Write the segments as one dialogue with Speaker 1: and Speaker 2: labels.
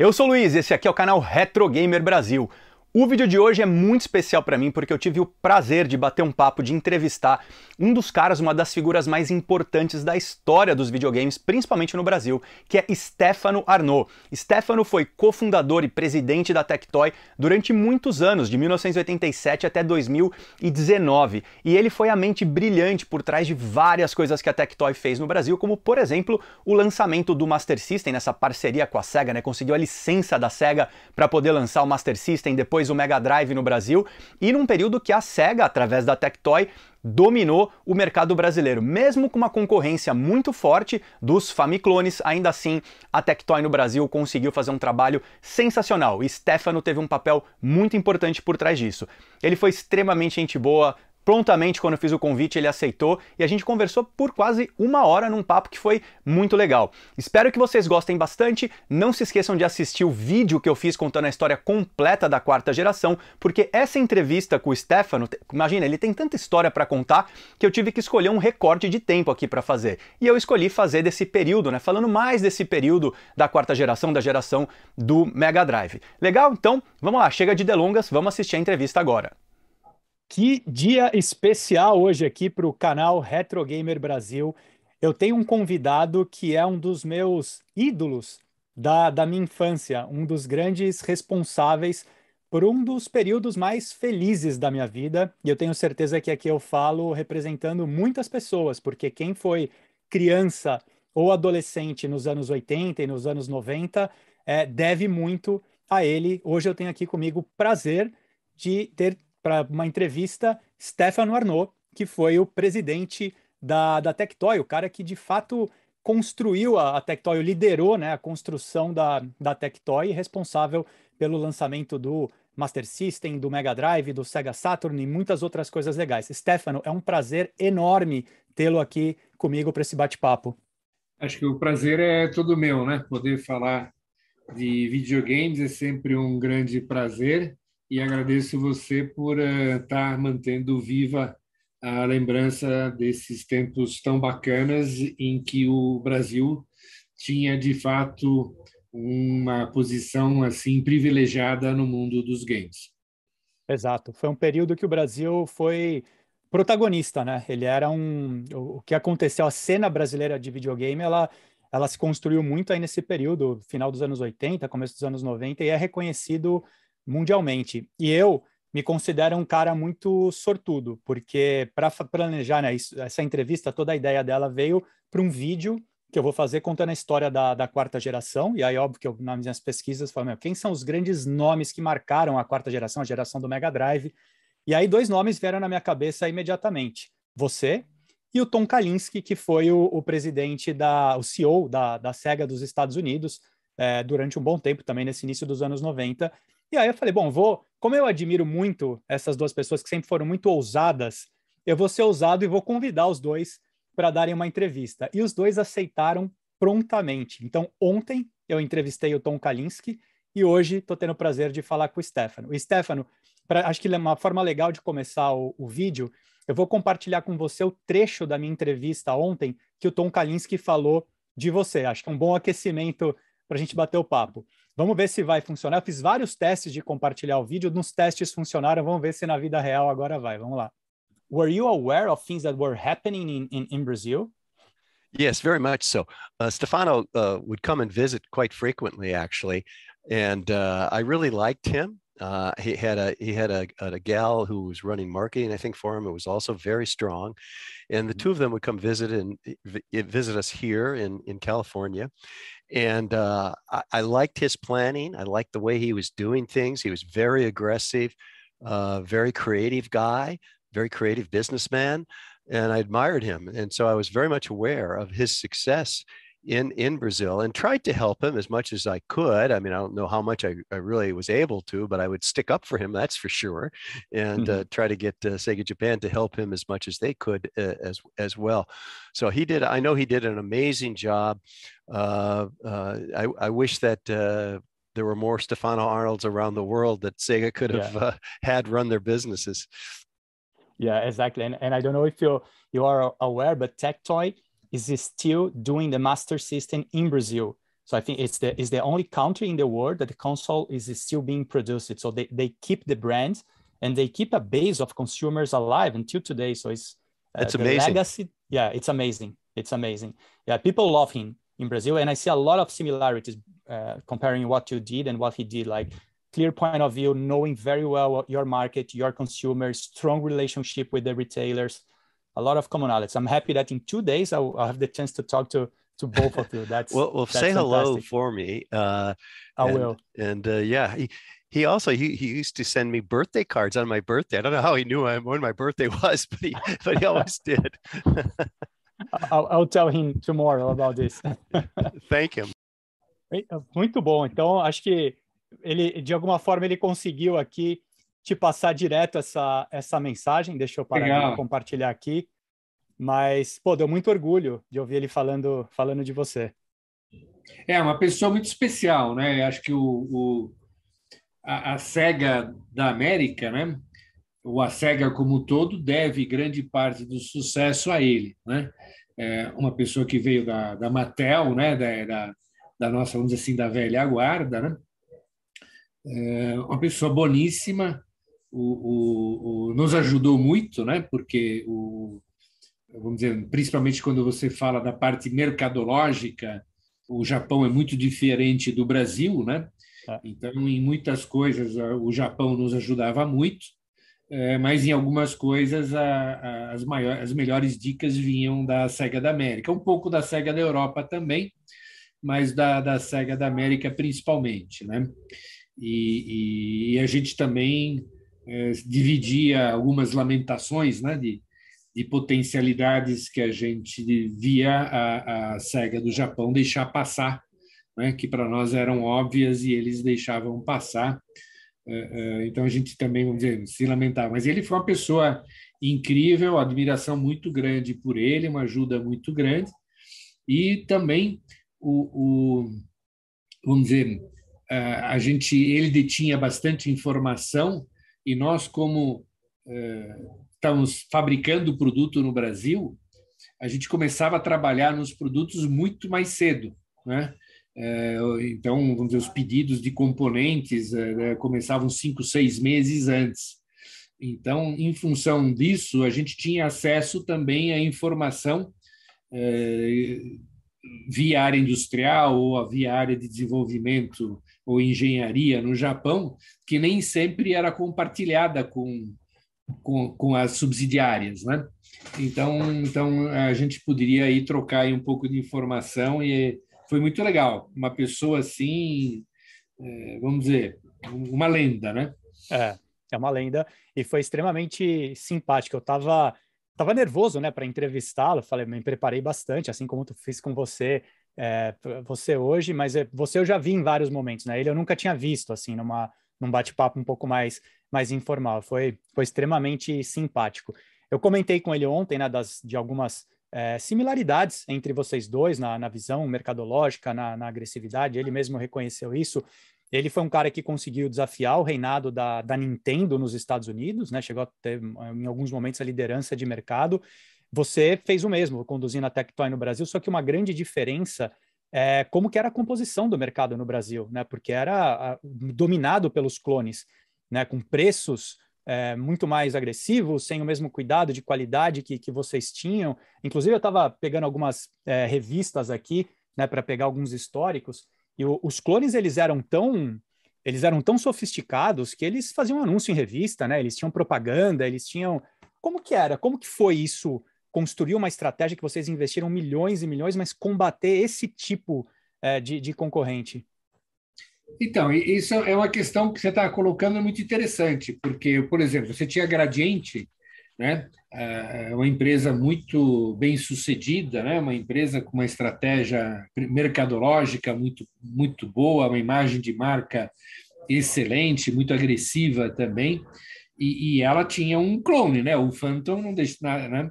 Speaker 1: Eu sou o Luiz, esse aqui é o canal Retro Gamer Brasil. O vídeo de hoje é muito especial para mim porque eu tive o prazer de bater um papo, de entrevistar um dos caras, uma das figuras mais importantes da história dos videogames, principalmente no Brasil, que é Stefano Arnaud. Stefano foi cofundador e presidente da Tectoy durante muitos anos, de 1987 até 2019, e ele foi a mente brilhante por trás de várias coisas que a Tectoy fez no Brasil, como por exemplo o lançamento do Master System nessa parceria com a Sega, né? Conseguiu a licença da Sega para poder lançar o Master System depois depois o Mega Drive no Brasil, e num período que a Sega, através da Tectoy, dominou o mercado brasileiro. Mesmo com uma concorrência muito forte dos Famiclones, ainda assim a Tectoy no Brasil conseguiu fazer um trabalho sensacional. E Stefano teve um papel muito importante por trás disso. Ele foi extremamente gente boa, Prontamente, quando eu fiz o convite, ele aceitou e a gente conversou por quase uma hora num papo que foi muito legal. Espero que vocês gostem bastante. Não se esqueçam de assistir o vídeo que eu fiz contando a história completa da quarta geração, porque essa entrevista com o Stefano, imagina, ele tem tanta história para contar que eu tive que escolher um recorte de tempo aqui para fazer. E eu escolhi fazer desse período, né? Falando mais desse período da quarta geração, da geração do Mega Drive. Legal? Então, vamos lá, chega de delongas, vamos assistir a entrevista agora. Que dia especial hoje aqui para o canal Retro Gamer Brasil. Eu tenho um convidado que é um dos meus ídolos da, da minha infância, um dos grandes responsáveis por um dos períodos mais felizes da minha vida. E eu tenho certeza que aqui eu falo representando muitas pessoas, porque quem foi criança ou adolescente nos anos 80 e nos anos 90 é, deve muito a ele. Hoje eu tenho aqui comigo o prazer de ter para uma entrevista Stefano Arnaud, que foi o presidente da, da Tectoy, o cara que de fato construiu a, a Tectoy, liderou né, a construção da, da Tectoy, responsável pelo lançamento do Master System, do Mega Drive, do Sega Saturn e muitas outras coisas legais. Stefano, é um prazer enorme tê-lo aqui comigo para esse bate-papo. Acho que o
Speaker 2: prazer é todo meu, né? Poder falar de videogames é sempre um grande prazer e agradeço você por estar eh, tá mantendo viva a lembrança desses tempos tão bacanas em que o Brasil tinha de fato uma posição assim privilegiada no mundo dos games. Exato, foi um período que o Brasil foi protagonista,
Speaker 1: né? Ele era um o que aconteceu a cena brasileira de videogame, ela ela se construiu muito aí nesse período, final dos anos 80, começo dos anos 90 e é reconhecido mundialmente. E eu me considero um cara muito sortudo, porque para planejar né, isso, essa entrevista, toda a ideia dela veio para um vídeo que eu vou fazer contando a história da, da quarta geração. E aí, óbvio que eu, nas minhas pesquisas, falo, quem são os grandes nomes que marcaram a quarta geração, a geração do Mega Drive? E aí, dois nomes vieram na minha cabeça imediatamente. Você e o Tom Kalinske, que foi o, o presidente da, o CEO da, da SEGA dos Estados Unidos, é, durante um bom tempo também, nesse início dos anos 90. E aí eu falei, bom, vou, como eu admiro muito essas duas pessoas que sempre foram muito ousadas, eu vou ser ousado e vou convidar os dois para darem uma entrevista. E os dois aceitaram prontamente. Então, ontem eu entrevistei o Tom Kalinski e hoje estou tendo o prazer de falar com o Stefano. O Stefano, pra, acho que é uma forma legal de começar o, o vídeo. Eu vou compartilhar com você o trecho da minha entrevista ontem que o Tom Kalinski falou de você. Acho que é um bom aquecimento para a gente bater o papo. Vamos ver se vai funcionar. Eu fiz vários testes de compartilhar o vídeo, nos testes funcionaram, vamos ver se na vida real agora vai. Vamos lá. Were you aware of things that were happening in, in, in Brazil?
Speaker 3: Yes, very much so. Uh, Stefano uh, would come and visit quite frequently, actually, and uh, I really liked him. Uh, he had a he had a, a, gal who was running marketing, I think, for him. It was also very strong, and the mm-hmm. two of them would come visit and visit us here in in California, and uh, I, I, liked his planning. I liked the way he was doing things. He was very aggressive, uh, very creative guy, very creative businessman. And I admired him. And so I was very much aware of his success in in Brazil and tried to help him as much as I could. I mean, I don't know how much I, I really was able to, but I would stick up for him, that's for sure, and mm-hmm. uh, try to get uh, Sega Japan to help him as much as they could uh, as as well. So he did. I know he did an amazing job. Uh, uh, I, I wish that. Uh, there were more Stefano Arnolds around the world that Sega could have yeah. had run their businesses.
Speaker 1: Yeah, exactly. And, and I don't know if you you are aware, but Toy is still doing the master system in Brazil. So I think it's the, it's the only country in the world that the console is still being produced. So they, they keep the brand and they keep a base of consumers alive until today. So it's uh, amazing. Legacy, yeah, it's amazing. It's amazing. Yeah, people love him in Brazil, and I see a lot of similarities uh, comparing what you did and what he did. Like clear point of view, knowing very well what your market, your consumers, strong relationship with the retailers, a lot of commonalities. I'm happy that in two days I'll, I'll have the chance to talk to to both of you. That's well, well that's say fantastic. hello
Speaker 3: for me. Uh, I and, will. And uh, yeah, he, he also he, he used to send me birthday cards on my birthday. I don't know how he knew when my birthday was, but he but he always did.
Speaker 1: I'll, I'll, tell him tomorrow about this.
Speaker 3: Thank him.
Speaker 1: Muito bom. Então acho que ele de alguma forma ele conseguiu aqui te passar direto essa, essa mensagem, deixa eu parar Legal. de compartilhar aqui. Mas, pô, deu muito orgulho de ouvir ele falando, falando de você.
Speaker 2: É, uma pessoa muito especial, né? Acho que o, o a, a SEGA da América, né? Ou a SEGA como um todo deve grande parte do sucesso a ele, né? É uma pessoa que veio da, da Mattel, né? Da, da, da nossa, vamos dizer assim, da velha guarda, né? É uma pessoa boníssima, o, o, o, nos ajudou muito, né? Porque o vamos dizer, principalmente quando você fala da parte mercadológica, o Japão é muito diferente do Brasil, né? É. Então, em muitas coisas o Japão nos ajudava muito, é, mas em algumas coisas as, maiores, as melhores dicas vinham da SEGA da América, um pouco da SEGA da Europa também, mas da, da SEGA da América principalmente, né? e, e a gente também é, dividia algumas lamentações né, de, de potencialidades que a gente via a, a SEGA do Japão deixar passar, né, que para nós eram óbvias e eles deixavam passar. É, é, então a gente também, vamos dizer, se lamentava. Mas ele foi uma pessoa incrível, admiração muito grande por ele, uma ajuda muito grande. E também, o, o vamos dizer, a gente, ele detinha bastante informação e nós, como é, estamos fabricando produto no Brasil, a gente começava a trabalhar nos produtos muito mais cedo, né? É, então, vamos dizer, os pedidos de componentes é, né, começavam cinco, seis meses antes. Então, em função disso, a gente tinha acesso também à informação via área industrial ou via área de desenvolvimento ou engenharia no Japão, que nem sempre era compartilhada com, com, com as subsidiárias, né? Então, então a gente poderia aí trocar aí um pouco de informação e foi muito legal. Uma pessoa assim, é, vamos dizer, uma lenda, né?
Speaker 1: É, é uma lenda e foi extremamente simpático. Eu estava tava nervoso, né, para entrevistá-lo. Falei, me preparei bastante, assim como tu fiz com você é, você hoje, mas é, você eu já vi em vários momentos, né? Ele eu nunca tinha visto, assim, numa, num bate-papo um pouco mais, mais informal. Foi, foi extremamente simpático. Eu comentei com ele ontem, né, das, de algumas é, similaridades entre vocês dois na, na visão mercadológica, na, na agressividade, ele mesmo reconheceu isso. Ele foi um cara que conseguiu desafiar o reinado da, da Nintendo nos Estados Unidos, né? Chegou a ter, em alguns momentos, a liderança de mercado. Você fez o mesmo conduzindo a Tectoy no Brasil, só que uma grande diferença é como que era a composição do mercado no Brasil, né? Porque era dominado pelos clones, né? Com preços é, muito mais agressivos, sem o mesmo cuidado de qualidade que, que vocês tinham. Inclusive, eu estava pegando algumas é, revistas aqui, né? Para pegar alguns históricos. E o, os clones eles eram tão eles eram tão sofisticados que eles faziam anúncio em revista, né? Eles tinham propaganda, eles tinham como que era? Como que foi isso construir uma estratégia que vocês investiram milhões e milhões, mas combater esse tipo é,
Speaker 2: de, de concorrente? Então, isso é uma questão que você está colocando muito interessante, porque, por exemplo, você tinha Gradiente, né? Ah, é uma empresa muito bem sucedida, né? uma empresa com uma estratégia mercadológica muito, muito boa, uma imagem de marca excelente, muito agressiva também, e, e ela tinha um clone, né? o Phantom não deixa, né?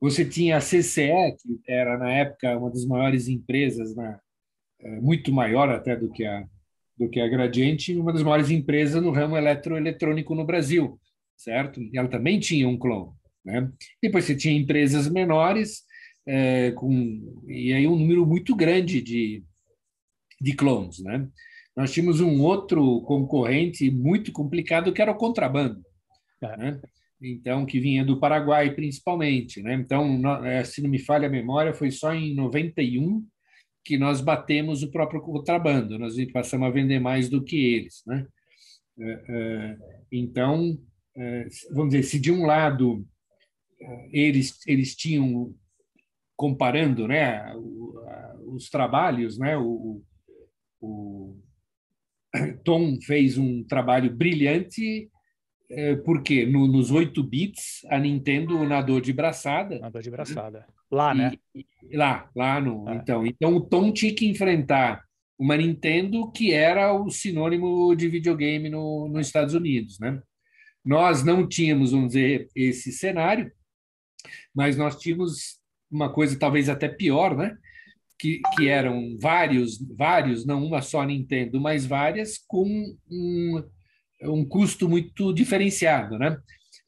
Speaker 2: Você tinha a CCE, que era na época uma das maiores empresas, na, né, é, muito maior até do que a do que a Gradiente, uma das maiores empresas no ramo eletroeletrônico no Brasil, certo? E ela também tinha um clone, né? Depois você tinha empresas menores é, com e aí um número muito grande de de clones, né? Nós tínhamos um outro concorrente muito complicado que era o contrabando. É. Né? então que vinha do Paraguai principalmente, né? Então, é, se não me falha a memória, foi só em 91 que nós batemos o próprio contrabando, nós passamos a vender mais do que eles, né? É, é, então, vamos dizer, se de um lado eles eles tinham comparando, né, os trabalhos, né, o, o Tom fez um trabalho brilhante é, porque no, nos 8 bits, a Nintendo ah. nadou de braçada. Nadou de né? braçada. Lá, e, né? E, lá, lá no. É. Então, então o Tom tinha que enfrentar uma Nintendo que era o sinônimo de videogame no, nos Estados Unidos, né? Nós não tínhamos, vamos dizer, esse cenário, mas nós tínhamos uma coisa talvez até pior, né? Que, que eram vários, vários, não uma só Nintendo, mas várias com um, é um custo muito diferenciado, né?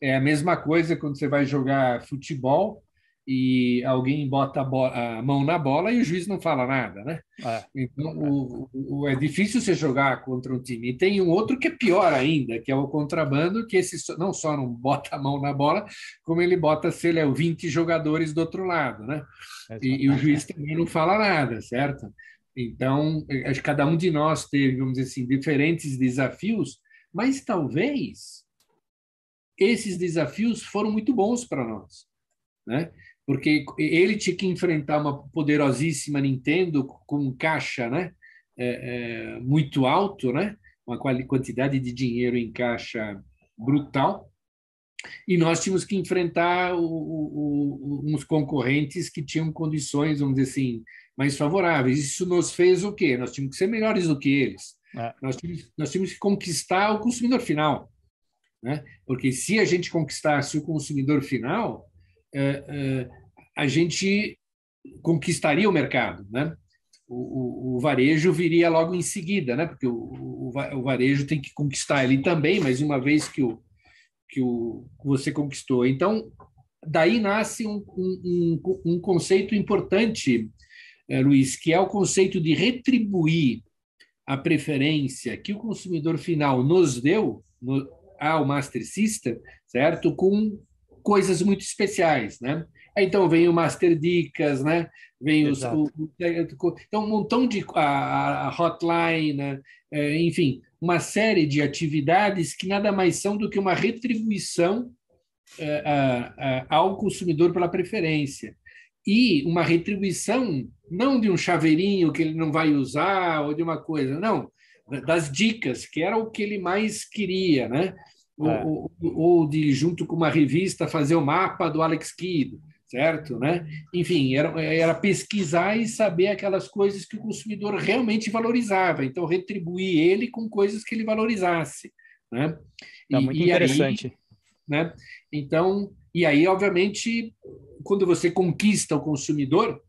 Speaker 2: É a mesma coisa quando você vai jogar futebol e alguém bota a, bola, a mão na bola e o juiz não fala nada, né? É. Então, o, o, é difícil você jogar contra um time. E tem um outro que é pior ainda, que é o contrabando, que esse não só não bota a mão na bola, como ele bota, sei lá, 20 jogadores do outro lado, né? E, e o juiz também não fala nada, certo? Então, é, acho que cada um de nós teve, vamos dizer assim, diferentes desafios, mas talvez esses desafios foram muito bons para nós, né? Porque ele tinha que enfrentar uma poderosíssima Nintendo com um caixa, né? É, é, muito alto, né? Uma quantidade de dinheiro em caixa brutal. E nós tínhamos que enfrentar o, o, o, uns concorrentes que tinham condições, vamos dizer assim, mais favoráveis. Isso nos fez o quê? Nós tínhamos que ser melhores do que eles. É. Nós, tínhamos, nós que conquistar o consumidor final. Né? Porque se a gente conquistasse o consumidor final, é, é, a gente conquistaria o mercado. Né? O, o, o, varejo viria logo em seguida, né? porque o, o, varejo tem que conquistar ele também, mas uma vez que, o, que o, você conquistou. Então, daí nasce um, um, um, um conceito importante, é, Luiz, que é o conceito de retribuir a preferência que o consumidor final nos deu no, ao Master System, certo? Com coisas muito especiais, né? Então vem o Master Dicas, né? Vem os, o, então um montão de a, a hotline, né? é, enfim, uma série de atividades que nada mais são do que uma retribuição é, a, ao consumidor pela preferência e uma retribuição não de um chaveirinho que ele não vai usar ou de uma coisa, não, das dicas, que era o que ele mais queria, né? É. Ou, ou, de, junto com uma revista, fazer o mapa do Alex Kidd, certo? Né? Enfim, era, era pesquisar e saber aquelas coisas que o consumidor realmente valorizava, então retribuir ele com coisas que ele valorizasse. Né? Tá e, muito e interessante. Aí, né? Então, e aí, obviamente, quando você conquista o consumidor,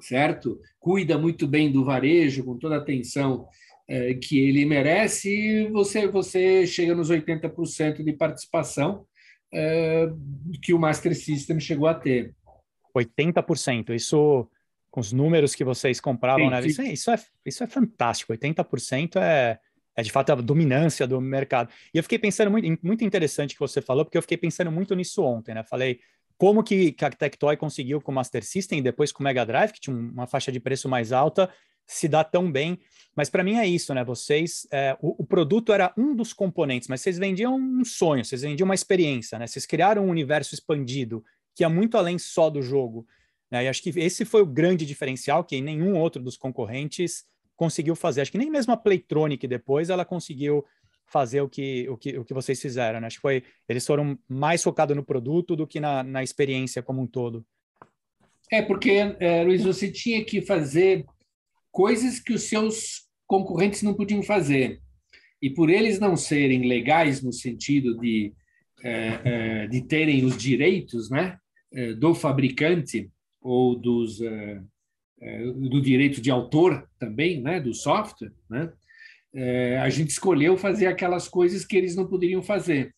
Speaker 2: certo? Cuida muito bem do varejo, com toda a atenção eh, que ele merece, você, você chega nos 80% de participação eh, que o Master System chegou a ter.
Speaker 1: 80%, isso com os números que vocês compravam, Sim, né? É, isso, é, isso é fantástico, 80% é é de fato a dominância do mercado. E eu fiquei pensando muito, muito interessante que você falou, porque eu fiquei pensando muito nisso ontem, né? Falei como que, que a Tectoy conseguiu com o Master System e depois com o Mega Drive, que tinha uma faixa de preço mais alta, se dá tão bem. Mas para mim é isso, né? Vocês, é, o, o, produto era um dos componentes, mas vocês vendiam um sonho, vocês vendiam uma experiência, né? Vocês criaram um universo expandido que é muito além só do jogo. Né? E acho que esse foi o grande diferencial que nenhum outro dos concorrentes conseguiu fazer. Acho que nem mesmo a Playtronic depois ela conseguiu fazer o que, o que, o que vocês fizeram, né? Acho que foi, eles foram mais focados no produto do que na, na experiência como um todo.
Speaker 2: É, porque, é, Luiz, você tinha que fazer coisas que os seus concorrentes não podiam fazer. E por eles não serem legais no sentido de, é, é, de terem os direitos né, é, do fabricante ou dos, é, é, do direito de autor também, né, do software, né, é, a gente escolheu fazer aquelas coisas que eles não poderiam fazer,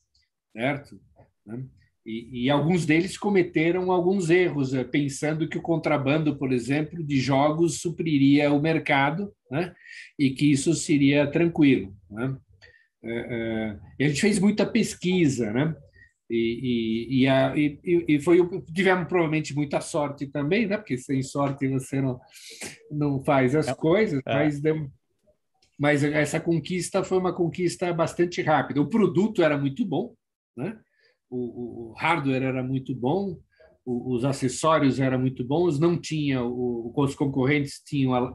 Speaker 2: certo? Né? E, e, alguns deles cometeram alguns erros, é, pensando que o contrabando, por exemplo, de jogos supriria o mercado, né, e que isso seria tranquilo. Né? a gente fez muita pesquisa, né? E, e, e, a, e, e, foi tivemos provavelmente muita sorte também, né? Porque sem sorte você não, não faz as é, coisas, é. mas deu, mas essa conquista foi uma conquista bastante rápida. O produto era muito bom, né? O, o hardware era muito bom, o, os acessórios eram muito bons, não tinha o, os concorrentes tinham a,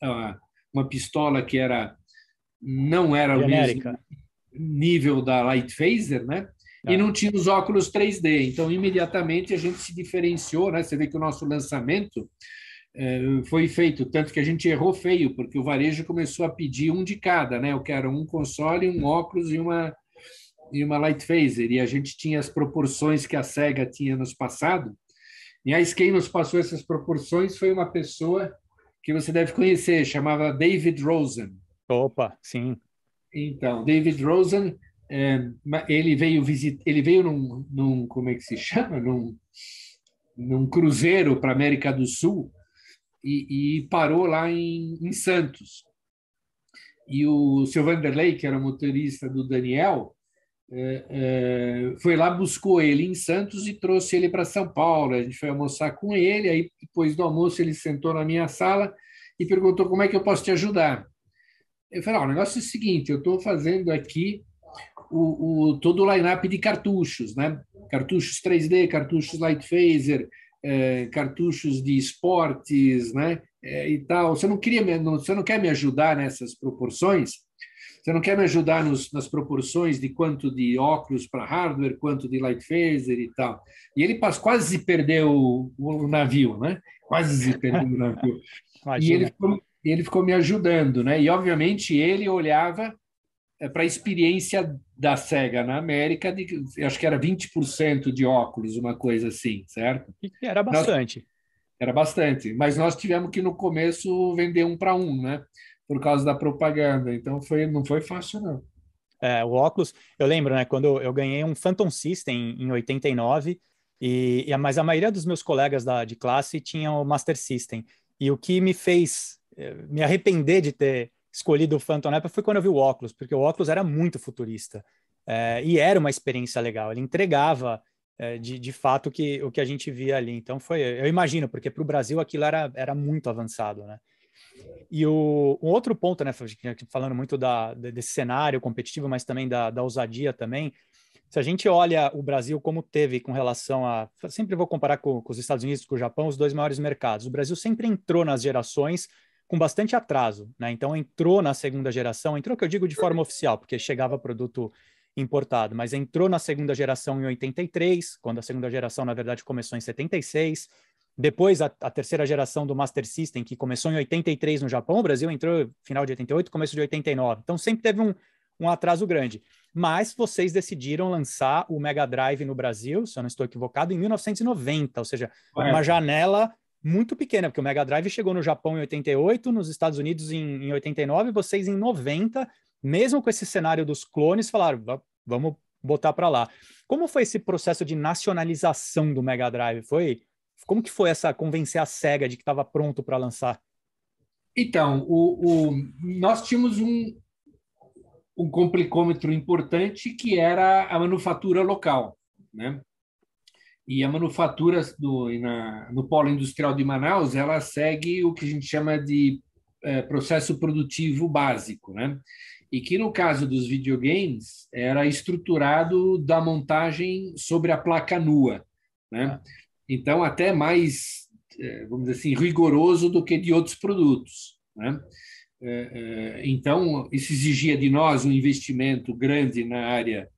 Speaker 2: a, uma pistola que era não era Genérica. o mesmo nível da Light Phaser, né? e é. não tinha os óculos 3D. Então, imediatamente a gente se diferenciou, né? Você vê que o nosso lançamento é, foi feito, tanto que a gente errou feio, porque o varejo começou a pedir um de cada, né? Eu quero um console, um óculos e uma e uma light phaser, e a gente tinha as proporções que a Sega tinha nos passado. E aí quem nos passou essas proporções foi uma pessoa que você deve conhecer, chamava David Rosen. Opa, sim. Então, David Rosen é, ele veio visitar, ele veio num, num, como é que se chama, num, num cruzeiro para América do Sul e, e parou lá em, em, Santos. E o seu Vanderlei, que era motorista do Daniel, é, é, foi lá, buscou ele em Santos e trouxe ele para São Paulo. A gente foi almoçar com ele, aí depois do almoço ele sentou na minha sala e perguntou como é que eu posso te ajudar. Eu falei, ah, o negócio é o seguinte, eu estou fazendo aqui o, o todo o line-up de cartuchos, né? Cartuchos 3D, cartuchos light phaser, eh, cartuchos de esportes, né? Eh, e tal. Você não queria, não, você não quer me ajudar nessas proporções? Você não quer me ajudar nos, nas proporções de quanto de óculos para hardware, quanto de light phaser e tal. E ele quase perdeu o, o navio, né? Quase perdeu o navio. e ele ficou, ele ficou me ajudando, né? E obviamente ele olhava é para a experiência da SEGA na América, de, acho que era 20% de óculos, uma coisa assim, certo? Era bastante. Nós, era bastante, mas nós tivemos que no começo vender um para um, né? Por causa da propaganda, então foi, não foi fácil não. É, o óculos, eu lembro,
Speaker 1: né? Quando eu ganhei um Phantom System em 89, e, e mas a maioria dos meus colegas da, de classe tinha o Master System. E o que me fez eh, me arrepender de ter escolhido o Phantom época foi quando eu vi o óculos, porque o óculos era muito futurista. É, e era uma experiência legal, ele entregava é, de, de fato que, o que a gente via ali. Então foi, eu imagino, porque para o Brasil aquilo era, era muito avançado, né? E o, um outro ponto, né, tá falando muito da, desse cenário competitivo, mas também da, da ousadia também, se a gente olha o Brasil como teve com relação a. Sempre vou comparar com, com, os Estados Unidos, com o Japão, os dois maiores mercados. O Brasil sempre entrou nas gerações com bastante atraso, né? Então entrou na segunda geração, entrou que eu digo de forma oficial, porque chegava produto importado, mas entrou na segunda geração em 83, quando a segunda geração na verdade começou em 76. Depois a, a terceira geração do Master System, que começou em 83 no Japão, o Brasil entrou final de 88, começo de 89. Então sempre teve um, um atraso grande. Mas vocês decidiram lançar o Mega Drive no Brasil, se eu não estou equivocado, em 1990, ou seja, uma janela muito pequena, porque o Mega Drive chegou no Japão em 88, nos Estados Unidos em, em 89, vocês em 90, mesmo com esse cenário dos clones, falaram, vamos botar para lá. Como foi esse processo de nacionalização do Mega Drive? Foi como que foi essa convencer a Sega de que estava pronto para lançar? Então, o,
Speaker 2: o, nós tínhamos um, um complicômetro importante que era a manufatura local, né? E a manufatura do, na, no polo industrial de Manaus, ela segue o que a gente chama de é, processo produtivo básico, né? E que no caso dos videogames era estruturado da montagem sobre a placa nua, né? Tá. Então até mais, eh, vamos dizer assim, rigoroso do que de outros produtos, né? Eh, então isso exigia de nós um investimento grande na área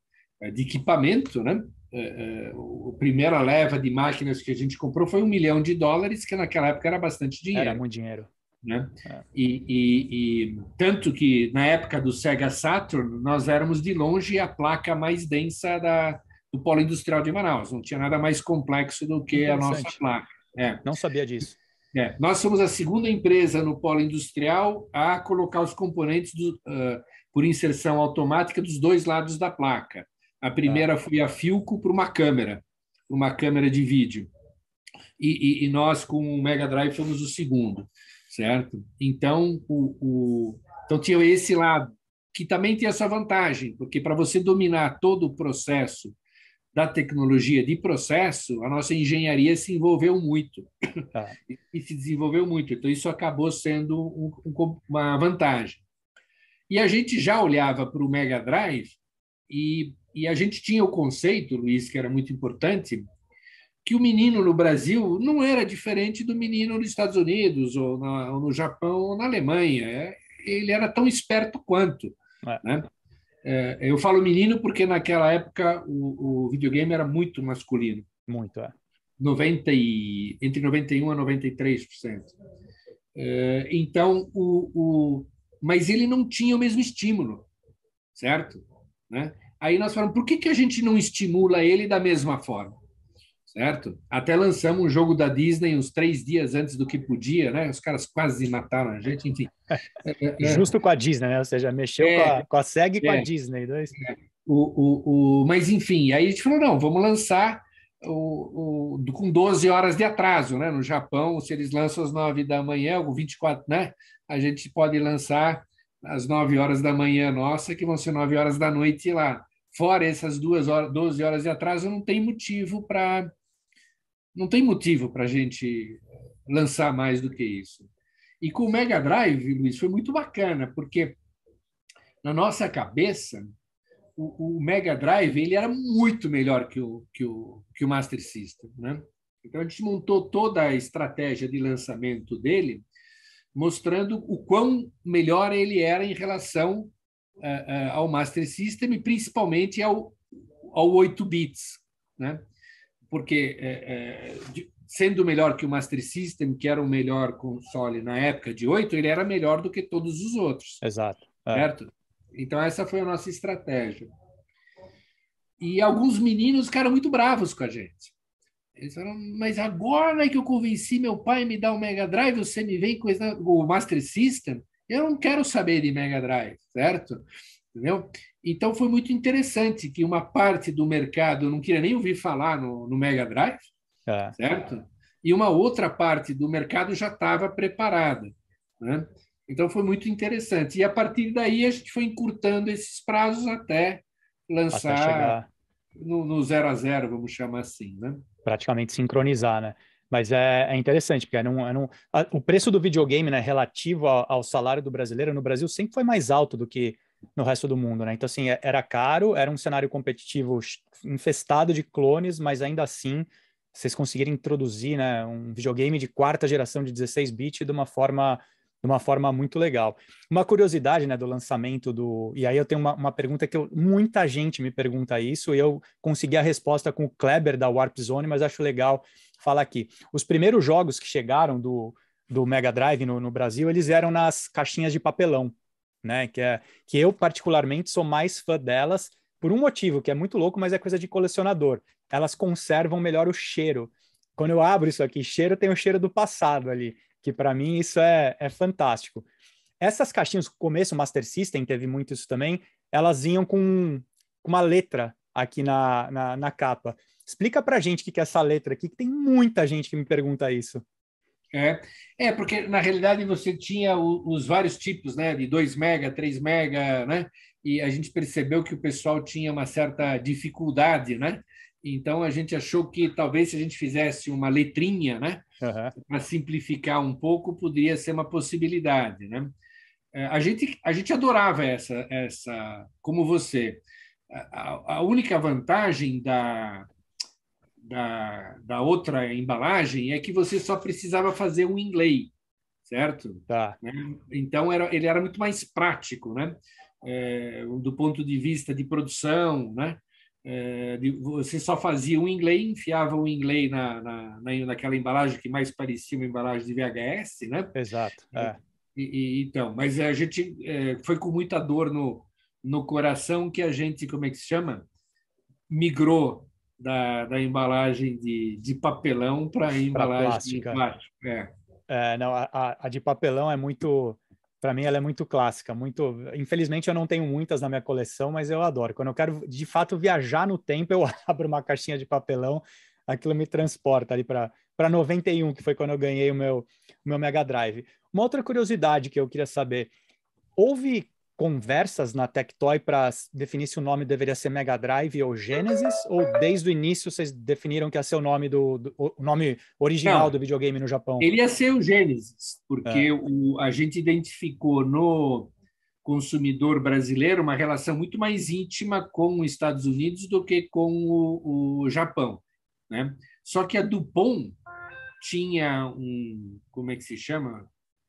Speaker 2: de equipamento, né? É, é, o a primeira leva de máquinas que a gente comprou foi um milhão de dólares, que naquela época era bastante dinheiro. Era muito dinheiro. Né? É. E, e, e, tanto que na época do Sega Saturn nós éramos de longe a placa mais densa da, do polo industrial de Manaus. Não tinha nada mais complexo do que a nossa placa. É. Não sabia disso. É. Nós somos a segunda empresa no polo industrial a colocar os componentes do, uh, por inserção automática dos dois lados da placa. A primeira tá. foi a Filco para uma câmera, uma câmera de vídeo. E, e, e, nós, com o Mega Drive, fomos o segundo, certo? Então, o, o... então tinha esse lado, que também tem essa vantagem, porque para você dominar todo o processo da tecnologia de processo, a nossa engenharia se envolveu muito tá. e se desenvolveu muito. Então, isso acabou sendo um, um, uma vantagem. E a gente já olhava para o Mega Drive e e a gente tinha o conceito, Luiz, que era muito importante, que o menino no Brasil não era diferente do menino nos Estados Unidos, ou, na, ou no Japão, ou na Alemanha. É, ele era tão esperto quanto. É. Né? É, eu falo menino porque naquela época o, o videogame era muito masculino. Muito, é. 90 e, entre 91 a 93%. É, então, o, o, mas ele não tinha o mesmo estímulo, certo? Né? Aí nós falamos, por que, que a gente não estimula ele da mesma forma? Certo? Até lançamos um jogo da Disney uns três dias antes do que podia, né? Os caras quase mataram a gente, enfim. Justo com a Disney, né? Ou seja, mexeu é, com, a, com a SEG e é, com a é.
Speaker 1: Disney. Dois. É.
Speaker 2: O, o, o, mas, enfim, aí a gente falou, não, vamos lançar o, o, com 12 horas de atraso, né? No Japão, se eles lançam às 9 da manhã, ou 24, né? A gente pode lançar às 9 horas da manhã nossa, que vão ser 9 horas da noite lá fora essas duas horas, 12 horas de atraso, não tem motivo para não tem motivo para a gente eh, lançar mais do que isso. E com o Mega Drive, Luiz, foi muito bacana, porque na nossa cabeça o, o Mega Drive ele era muito melhor que o, que o, que o Master System, né? Então a gente montou toda a estratégia de lançamento dele, mostrando o quão melhor ele era em relação uh, ao Master System e principalmente ao, ao 8 bits, né? Porque é, de, sendo melhor que o Master System, que era o melhor console na época de 8, ele era melhor do que todos os outros. Exato. É. Certo? Então essa foi a nossa estratégia. E alguns meninos ficaram muito bravos com a gente. Eles falaram, mas agora que eu convenci meu pai a me dar o Mega Drive, você me vem com o Master System? Eu não quero saber de Mega Drive, certo? Entendeu? Então foi muito interessante que uma parte do mercado não queria nem ouvir falar no, no Mega Drive, é. certo? E uma outra parte do mercado já estava preparada. Né? Então foi muito interessante. E a partir daí a gente foi encurtando esses prazos até lançar até no, no zero a zero, vamos chamar assim, né?
Speaker 1: Praticamente sincronizar, né? Mas é, é interessante, porque a, o preço do videogame né, relativo ao, ao, salário do brasileiro no Brasil sempre foi mais alto do que no resto do mundo. Né? Então, assim, é, era caro, era um cenário competitivo infestado de clones, mas ainda assim, vocês conseguirem introduzir né, um videogame de quarta geração de 16 bits de uma forma de uma forma muito legal. Uma curiosidade, né, do lançamento do... E aí eu tenho uma, uma pergunta que eu... muita gente me pergunta isso, e eu consegui a resposta com o Kleber da Warp Zone, mas acho legal fala aqui. Os primeiros jogos que chegaram do, do Mega Drive no, no Brasil, eles eram nas caixinhas de papelão, né? Que, é, que eu, particularmente, sou mais fã delas por um motivo que é muito louco, mas é coisa de colecionador. Elas conservam melhor o cheiro. Quando eu abro isso aqui, cheiro tem o cheiro do passado ali, que para mim isso é, é fantástico. Essas caixinhas, no começo, o Master System teve muito isso também, elas vinham com uma letra aqui na, na, na capa. Explica para a gente o que é essa letra aqui, que tem muita gente que me
Speaker 2: pergunta isso. É, é porque na realidade você tinha os vários tipos, né? De 2 mega, 3 mega, né? E a gente percebeu que o pessoal tinha uma certa dificuldade, né? Então a gente achou que talvez se a gente fizesse uma letrinha, né, uhum. para simplificar um pouco, poderia ser uma possibilidade, né? É, a gente a gente adorava essa essa como você. A, a única vantagem da da, da outra embalagem é que você só precisava fazer um inlay, certo? Tá. Né? Então era, ele era muito mais prático, né? É, do ponto de vista de produção, né? É, você só fazia um inlay, enfiava um inlay na, na, na, naquela embalagem que mais parecia uma embalagem de VHS, né? Exato. É. E, e, então, mas a gente é, foi com muita dor no, no coração que a gente, como é que se chama? Migrou da, da embalagem de, de papelão para a
Speaker 1: embalagem plástica. de plástico. É. é não, a, a de papelão é muito para mim ela é muito clássica, muito. Infelizmente eu não tenho muitas na minha coleção, mas eu adoro. Quando eu quero de fato viajar no tempo, eu abro uma caixinha de papelão, aquilo me transporta ali para para 91, que foi quando eu ganhei o meu o meu Mega Drive. Uma outra curiosidade que eu queria saber, houve conversas na Tectoy para definir se o nome deveria ser Mega Drive ou Genesis? Ou desde o início vocês definiram que ia ser o nome do, do o nome original Não, do videogame no Japão? Ele
Speaker 2: ia ser o Genesis, porque é. o, a gente identificou no consumidor brasileiro uma relação muito mais íntima com os Estados Unidos do que com o, o Japão, né? Só que a Dupont tinha um como é que se chama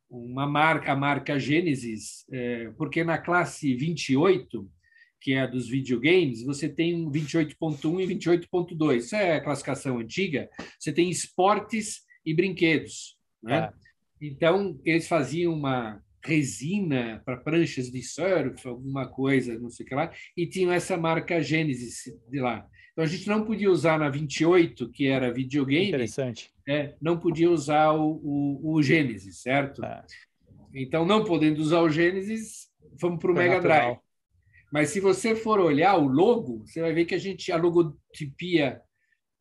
Speaker 2: uma marca, a marca Genesis, é, porque na classe 28, que é a dos videogames, você tem um 28.1 e 28.2. Isso é a classificação antiga. Você tem esportes e brinquedos. Né? É. Então, eles faziam uma resina para pranchas de surf, alguma coisa, não sei o que lá, e tinham essa marca Genesis de lá. Então a gente não podia usar na 28, que era videogame. Interessante. Né? Não podia usar o, o, o Genesis, certo? Ah. Então, não podendo usar o Genesis, vamos para o Mega natural. Drive. Mas se você for olhar o logo, você vai ver que a gente a logotipia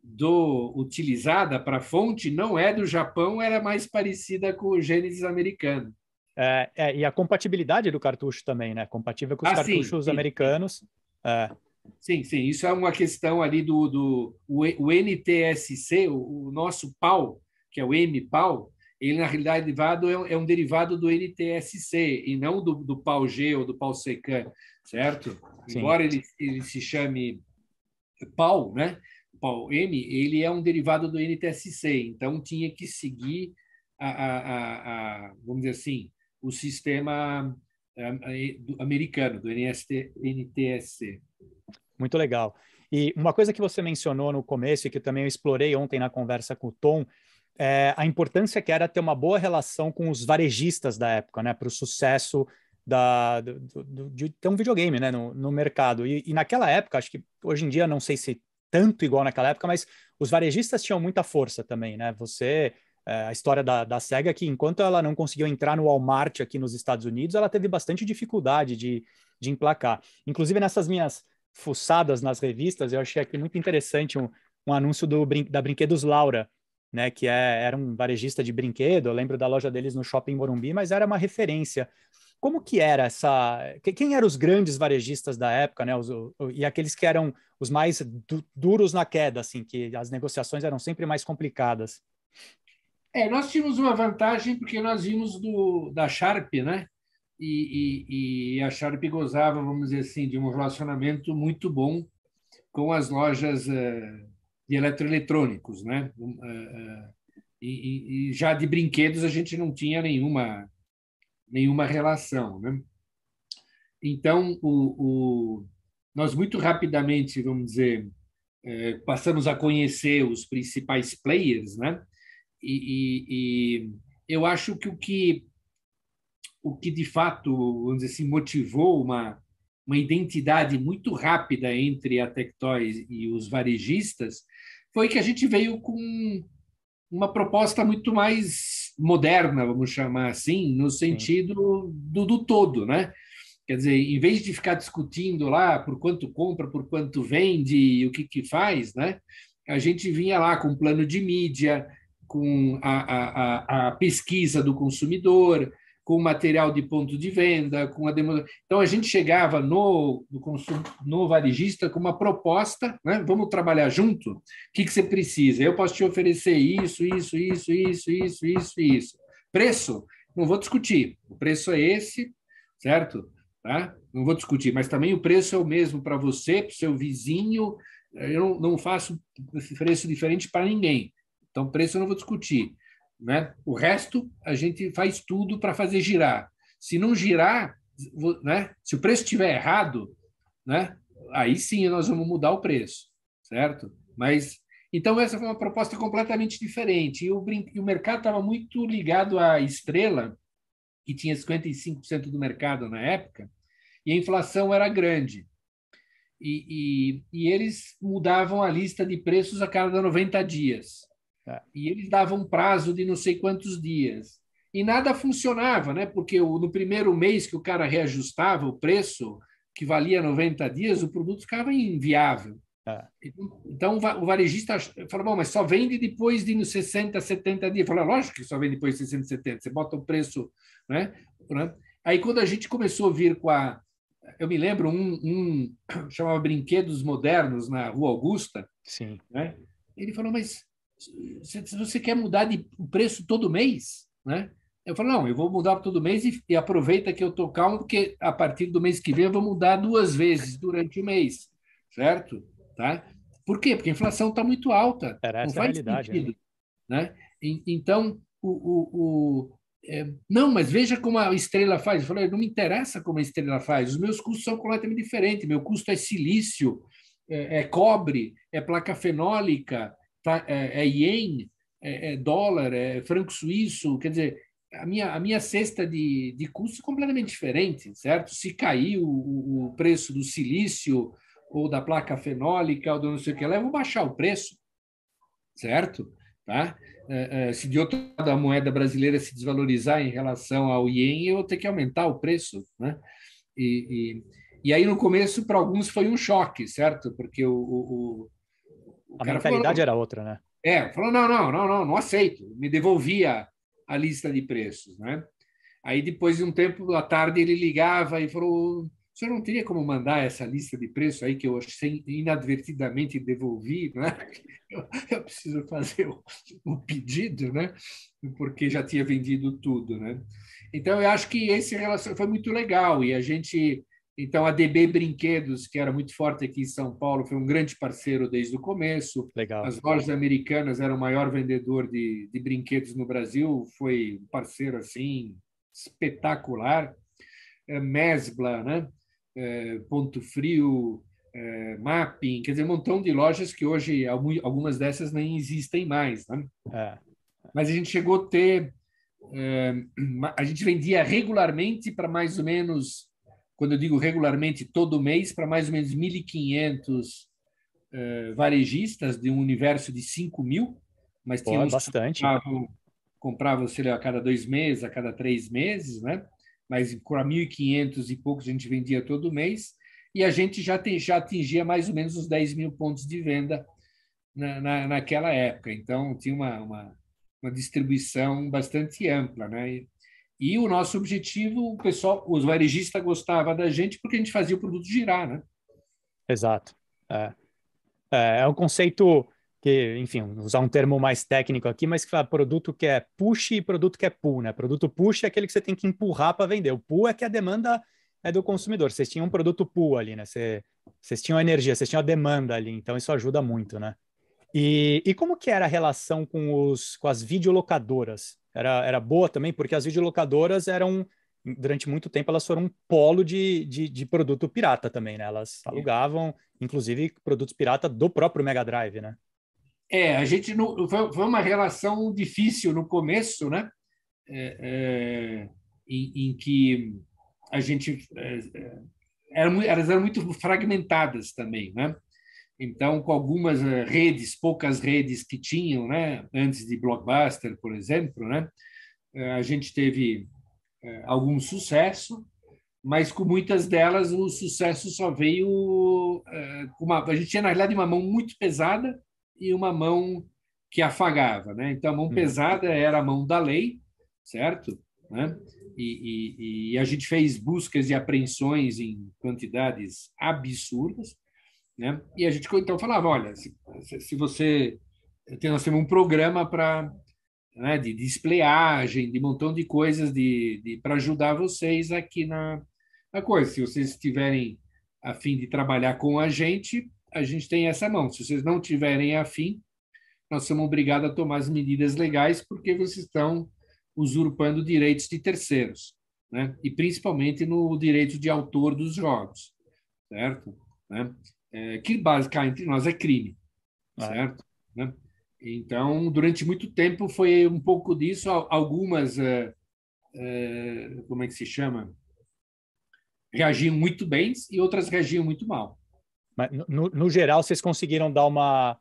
Speaker 2: do utilizada para a fonte não é do Japão, era mais parecida com o Genesis americano. É, é, e a compatibilidade do cartucho também, né? Compatível com os ah, cartuchos sim, sim. americanos. É. Sim, sim, isso é uma questão ali do, do o, NTSC, o, o nosso PAU, que é o M-PAU, ele na realidade é derivado é, um, é, um derivado do NTSC e não do, do PAU-G ou do PAU-SECAN, certo? Sim. Embora ele, ele se chame PAU, né? PAU-M, ele é um derivado do NTSC, então tinha que seguir a, a, a, a vamos dizer assim, o sistema eh, eh, americano, do NST, NTSC. Muito legal.
Speaker 1: E uma coisa que você mencionou no começo e que também eu explorei ontem na conversa com o Tom é a importância que era ter uma boa relação com os varejistas da época, né, para o sucesso da, do, do, de ter um videogame né, no, no mercado. E, e, naquela época, acho que hoje em dia não sei se tanto igual naquela época, mas os varejistas tinham muita força também, né? Você, é, a história da, da SEGA, que enquanto ela não conseguiu entrar no Walmart aqui nos Estados Unidos, ela teve bastante dificuldade de, de emplacar. Inclusive nessas minhas fuçadas nas revistas, eu achei aqui muito interessante um, um anúncio do, da Brinquedos Laura, né, que é, era um varejista de brinquedo, eu lembro da loja deles no Shopping Morumbi, mas era uma referência. Como que era essa... Quem eram os grandes varejistas da época, né, os, o, e aqueles que eram os mais du duros na queda, assim, que as negociações eram sempre mais complicadas?
Speaker 2: É, nós tínhamos uma vantagem porque nós vimos do, da Sharp, né, e, e, e a Sharp gozava, vamos dizer assim, de um relacionamento muito bom com as lojas eh, de eletroeletrônicos, né? Eh, eh, e, e, já de brinquedos a gente não tinha nenhuma nenhuma relação, né? Então o, o nós muito rapidamente, vamos dizer, passamos a conhecer os principais players, né? E, e, e eu acho que o que o que de fato, vamos dizer assim, motivou uma, uma identidade muito rápida entre a Tectoy e os varejistas, foi que a gente veio com uma proposta muito mais moderna, vamos chamar assim, no sentido do, do todo, né? Quer dizer, em vez de ficar discutindo lá por quanto compra, por quanto vende e o que, que faz, né? A gente vinha lá com um plano de mídia, com a, a, a, a pesquisa do consumidor, com material de ponto de venda, com a demanda. Então a gente chegava no, no, consum... no varejista com uma proposta, né? Vamos trabalhar junto? O que, que você precisa? Eu posso te oferecer isso, isso, isso, isso, isso, isso, isso. Preço? Não vou discutir. O preço é esse, certo? Tá? Não vou discutir, mas também o preço é o mesmo para você, para o seu vizinho. Eu não faço preço diferente para ninguém. Então, preço eu não vou discutir. Né? O resto, a gente faz tudo para fazer girar. Se não girar, né? se o preço estiver errado, né? aí sim nós vamos mudar o preço, certo? Mas então essa foi uma proposta completamente diferente. E o, o mercado estava muito ligado à estrela, que tinha 55% do mercado na época, e a inflação era grande. E, e, e, eles mudavam a lista de preços a cada 90 dias. Tá? E eles davam um prazo de não sei quantos dias. E nada funcionava, né? porque no primeiro mês que o cara reajustava o preço, que valia 90 dias, o produto ficava inviável. É. Então, então o varejista falou: Bom, mas só vende depois de 60, 70 dias. Falou: é Lógico que só vende depois de 60, 70. Você bota o preço. Né? né? Aí quando a gente começou a vir com a. Eu me lembro um, um chamava Brinquedos Modernos na Rua Augusta. Sim. Né? Ele falou: Mas se você quer mudar de preço todo mês, né? Eu falo, não, eu vou mudar todo mês e, e aproveita que eu estou calmo, porque a partir do mês que vem eu vou mudar duas vezes durante o mês, certo? Tá? Por quê? Porque a inflação está muito alta. Era não faz né? sentido. Né? né? E, então, o, o, o é, não, mas veja como a estrela faz. Eu falei, não me interessa como a estrela faz. Os meus custos são completamente diferentes. Meu custo é silício, é, é cobre, é placa fenólica, tá, é, é ien, é, é, dólar, é franco suíço, quer dizer, a minha, a minha cesta de, de custo é completamente diferente, certo? Se cair o, o preço do silício ou da placa fenólica ou do não sei o que lá, eu vou baixar o preço, certo? Tá? É, é, se de outro lado a moeda brasileira se desvalorizar em relação ao ien, eu vou ter que aumentar o preço, né? E, e, e aí no começo para alguns foi um choque, certo? Porque o, o, a mentalidade falou, era outra, né? É, falou: não, não, não, não, não aceito. Me devolvia a lista de preços, né? Aí depois de um tempo à tarde ele ligava e falou: o senhor não teria como mandar essa lista de preços aí que eu inadvertidamente devolvi, né? Eu, eu preciso fazer o, o, pedido, né? Porque já tinha vendido tudo, né? Então eu acho que esse relacionamento foi muito legal e a gente então, a DB Brinquedos, que era muito forte aqui em São Paulo, foi um grande parceiro desde o começo. Legal. As lojas americanas eram o maior vendedor de, de brinquedos no Brasil, foi um parceiro assim espetacular. É, Mesbla, né? É, Ponto Frio, é, Mapping, quer dizer, um montão de lojas que hoje algumas dessas nem existem mais. Né? É. Mas a gente chegou a ter. É, a gente vendia regularmente para mais ou menos quando eu digo regularmente, todo mês, para mais ou menos 1.500 eh, varejistas de um universo de 5.000, Mas Pô, tínhamos bastante. Compravam, compravam, sei lá, a cada dois meses, a cada três meses, né? Mas para 1.500 e poucos a gente vendia todo mês. E a gente já, tem, já atingia mais ou menos os 10 mil pontos de venda na, na, naquela época. Então, tinha uma, uma, uma distribuição bastante ampla, né? E o nosso objetivo, o pessoal, os varejistas gostava da gente porque a gente fazia o produto girar, né? Exato. É,
Speaker 1: é, é um conceito que, enfim, usar um termo mais técnico aqui, mas que fala produto que é push e produto que é pull, né? Produto push é aquele que você tem que empurrar para vender. O pull é que a demanda é do consumidor. Vocês tinham um produto pull ali, né? Vocês, vocês tinham energia, vocês tinham a demanda ali, então isso ajuda muito, né? E, e como que era a relação com, os, com as videolocadoras? era, era boa também, porque as videolocadoras eram, durante muito tempo, elas foram um polo de, de, de produto pirata também, né? Elas alugavam, inclusive, produtos pirata do próprio Mega Drive, né?
Speaker 2: É, a gente não, foi, uma relação difícil no começo, né? É, é, em, em, que a gente é, é eram, elas eram muito fragmentadas também, né? Então, com algumas eh, redes, poucas redes que tinham, né, antes de Blockbuster, por exemplo, né, eh, a gente teve eh, algum sucesso, mas com muitas delas o sucesso só veio com uma. A gente tinha, na realidade, uma mão muito pesada e uma mão que afagava. Né? Então, a mão uhum. pesada era a mão da lei, certo? Né? E, e, e, a gente fez buscas e apreensões em quantidades absurdas. Né? E a gente então falava, olha, se, se você tem, nós temos um programa para né, de displayagem, de um montão de coisas de, de para ajudar vocês aqui na, na coisa. Se vocês estiverem a fim de trabalhar com a gente, a gente tem essa mão. Se vocês não tiverem a fim, nós somos obrigados a tomar as medidas legais porque vocês estão usurpando direitos de terceiros, né? E principalmente no direito de autor dos jogos, certo? Né? é, que basicamente entre nós é crime, ah. É. certo? Né? Então, durante muito tempo foi um pouco disso, algumas, é, é, como é que se chama? Reagiam muito bem e outras reagiam muito mal. Mas, no, no geral, vocês
Speaker 1: conseguiram dar uma,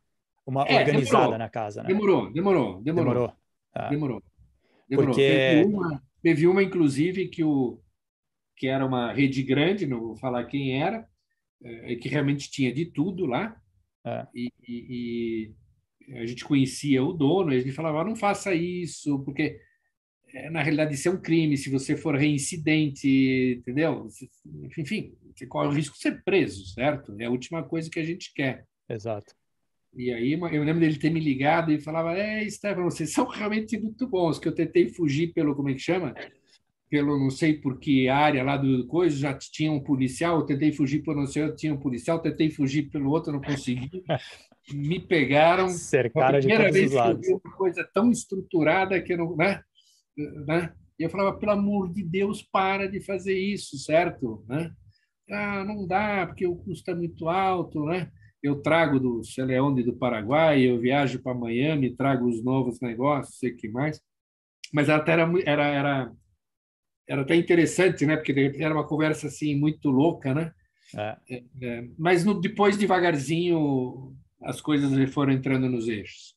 Speaker 1: uma é, organizada demorou, na casa, né? Demorou, demorou, demorou. Demorou.
Speaker 2: Ah. demorou, demorou. Porque... Teve uma, teve uma, inclusive, que o que era uma rede grande, não vou falar quem era, é, é, que realmente tinha de tudo lá. É. E, e, e, a gente conhecia o dono, ele falava, ah, não faça isso, porque é, na realidade isso é um crime, se você for reincidente, entendeu? Enfim, você corre o risco de ser preso, certo? É a última coisa que a gente quer. Exato. E aí eu lembro dele ter me ligado e falava, é, Stefano, vocês são realmente muito bons, que eu tentei fugir pelo, como é que chama? pelo não sei por que área lá do coisa, já tinha um policial, eu tentei fugir por não sei onde, tinha um policial, tentei fugir pelo outro, não consegui. Me pegaram. Cercaram de todos vez os lados. Que eu vi uma coisa tão estruturada que eu não. Né? Né? E eu falava, pelo amor de Deus, para de fazer isso, certo? Né? Ah, não dá, porque o custo é muito alto, né? Eu trago do Celeonde do Paraguai, eu viajo para Miami, trago os novos negócios, sei que mais. Mas até era, era, era era até interessante, né? Porque era uma conversa assim muito louca, né? É. é. É, mas no, depois, devagarzinho, as coisas foram entrando nos eixos.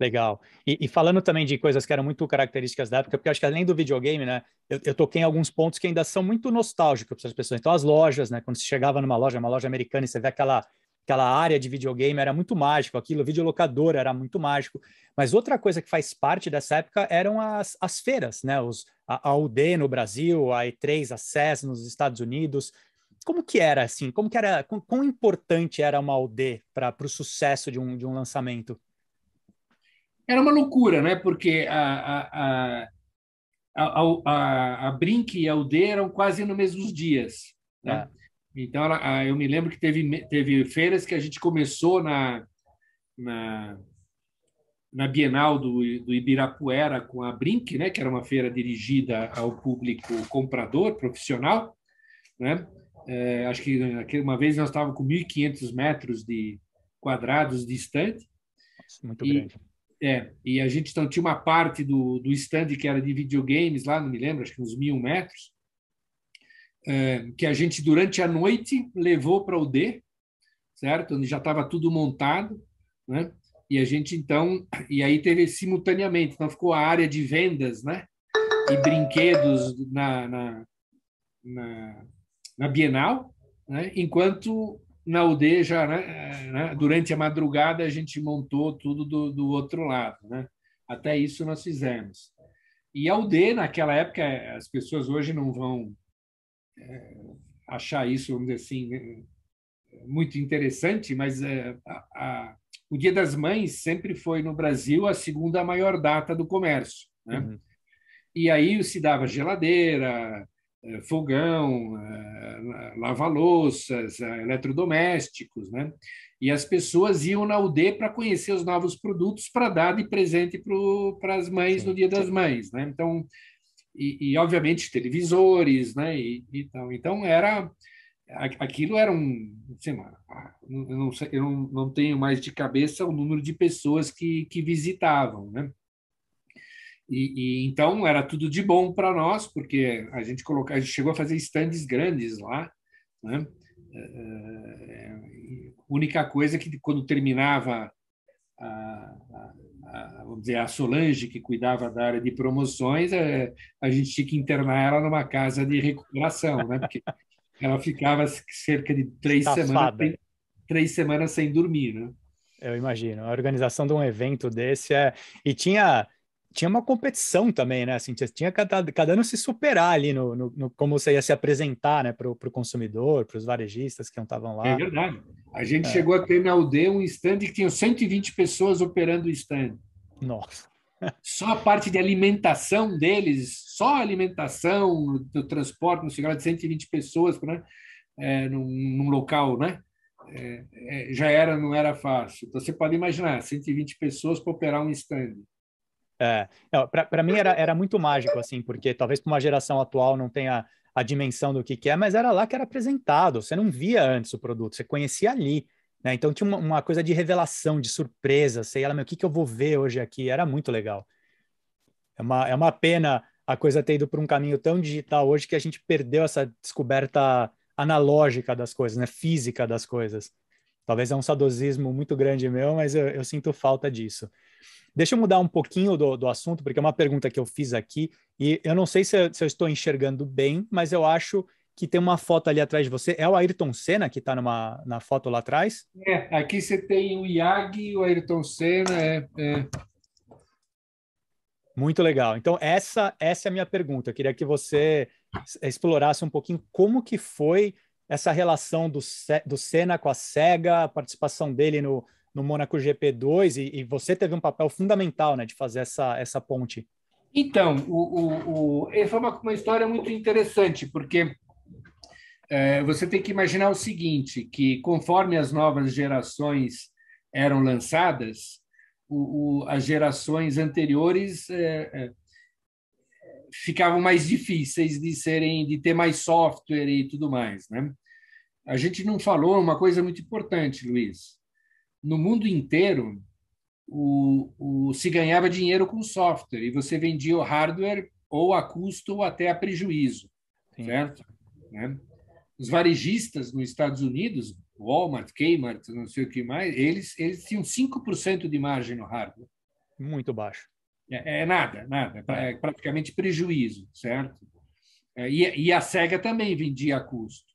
Speaker 2: Legal. E, e, falando também de coisas
Speaker 1: que eram muito características da época, porque acho que além do videogame, né, eu, eu toquei em alguns pontos que ainda são muito nostálgicos para as pessoas. Então, as lojas, né, quando você chegava numa loja, uma loja americana, e você vê aquela aquela área de videogame era muito mágico, aquilo, videolocador era muito mágico. Mas outra coisa que faz parte dessa época eram as, as feiras, né? Os, a, a UD no Brasil, a E3, a CES nos Estados Unidos. Como que era assim? Como que era? Quão, quão importante era uma UD para
Speaker 2: o sucesso de um, de um lançamento? Era uma loucura, né? Porque a, a, a, a, a, a Brink e a UD eram quase nos mesmos dias. Né? É então, ela, ah, eu me lembro que teve, teve feiras que a gente começou na, na, na Bienal do, do Ibirapuera com a Brink, né, que era uma feira dirigida ao público comprador, profissional. Né? É, acho que uma vez nós estávamos com 1.500 metros de quadrados de estante. Muito e, grande. É, e a gente então, tinha uma parte do, do stand que era de videogames lá, não me lembro, acho que uns mil metros. É, que a gente, durante a noite, levou para o D, certo? Onde já estava tudo montado, né? E a gente, então, e aí teve simultaneamente, então ficou a área de vendas, né? E brinquedos na, na, na, na Bienal, né? enquanto na UD já, né, é, né? durante a madrugada, a gente montou tudo do, do outro lado, né? Até isso nós fizemos. E a UD, naquela época, as pessoas hoje não vão é, achar isso, vamos dizer assim, né, muito interessante, mas é, a, a, o Dia das Mães sempre foi no Brasil a segunda maior data do comércio. Né? Uhum. E aí se dava geladeira, é, fogão, lava-louças, eletrodomésticos, né? E as pessoas iam na UD para conhecer os novos produtos para dar de presente para as mães Sim. no Dia das Mães, né? Então, e, e obviamente televisores, né? E, e tal. Então era aquilo era um, sei lá, eu não, sei, eu não tenho mais de cabeça o número de pessoas que, que visitavam, né? E, e então era tudo de bom para nós, porque a gente colocou, a gente chegou a fazer estandes grandes lá, né? É, única coisa é que quando terminava a, a vamos dizer, a Solange, que cuidava da área de promoções, é, a gente tinha que internar ela numa casa de recuperação, né? porque ela ficava cerca de três semanas, três semanas sem dormir.
Speaker 1: Né? Eu imagino. A organização de um evento desse é. E tinha tinha uma competição também, né? Assim, tinha cada, cada ano se superar ali no, no, no como você ia se apresentar, né, para o consumidor, para os varejistas que não estavam lá. É verdade.
Speaker 2: A gente é. chegou a ter na aldeia um stand que tinha 120 pessoas operando o stand. Nossa. Só a parte de alimentação deles, só a alimentação, do transporte, no cigarro de 120 pessoas, né? É, num, num local, né? É, é, já era, não era fácil. Então, você pode imaginar, 120 pessoas para operar um stand. É, é
Speaker 1: para mim era, era muito mágico, assim, porque talvez para uma geração atual não tenha a dimensão do que, que é, mas era lá que era apresentado, você não via antes o produto, você conhecia ali. Né? Então tinha uma, uma, coisa de revelação, de surpresa, sei lá, meu, o que, que eu vou ver hoje aqui? Era muito legal. É uma, é uma pena a coisa ter ido por um caminho tão digital hoje que a gente perdeu essa descoberta analógica das coisas, né? física das coisas. Talvez é um sadosismo muito grande meu, mas eu, eu sinto falta disso. Deixa eu mudar um pouquinho do, do assunto, porque é uma pergunta que eu fiz aqui, e eu não sei se eu, se eu estou enxergando bem, mas eu acho que tem uma foto ali atrás de você. É o Ayrton Senna que está na foto lá atrás? É, aqui você tem o Iag, o Ayrton Senna. É, é. Muito legal. Então, essa, essa é a minha pergunta. Eu queria que você explorasse um pouquinho como que foi essa relação do, do Senna com a SEGA, a participação dele no, no Monaco GP2 e, e, você teve um papel fundamental, né, de fazer essa, essa ponte.
Speaker 2: Então, o, o, o foi uma, uma história muito interessante, porque é, você tem que imaginar o seguinte, que conforme as novas gerações eram lançadas, o, o, as gerações anteriores é, é, ficavam mais difíceis de serem, de ter mais software e tudo mais, né? A gente não falou uma coisa muito importante, Luiz no mundo inteiro, o, o, se ganhava dinheiro com software e você vendia o hardware ou a custo ou até a prejuízo, Sim. certo? Né? Os varejistas nos Estados Unidos, Walmart, Kmart, não sei o que mais, eles, eles tinham 5% de margem no hardware. Muito baixo. É, é nada, nada. É praticamente prejuízo, certo? É, e, e a SEGA também vendia a custo.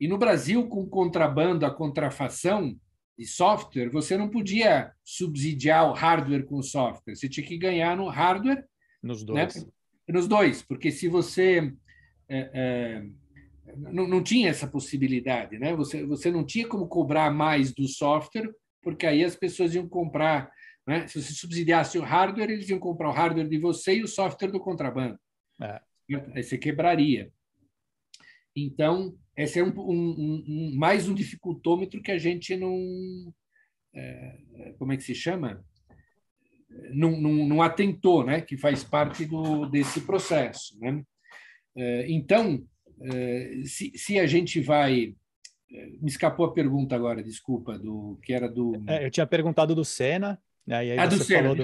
Speaker 2: E no Brasil, com contrabando, a contrafação, de software, você não podia subsidiar o hardware com o software. Você tinha que ganhar no hardware. Nos né? dois. Né? Nos dois, porque se você. É, é, não, não tinha essa possibilidade, né? Você, você não tinha como cobrar mais do software, porque aí as pessoas iam comprar. Né? Se você subsidiasse o hardware, eles iam comprar o hardware de você e o software do contrabando. É. Aí você quebraria. Então, esse é um, um, um, mais um dificultômetro que a gente não. É, como é que se chama? Não, não, não, atentou, né? que faz parte do, desse processo. Né? É, então, é, se, se a gente vai é, me escapou a pergunta agora, desculpa, do que era do. É, eu tinha perguntado do Senna, né? ah, do Senna, do,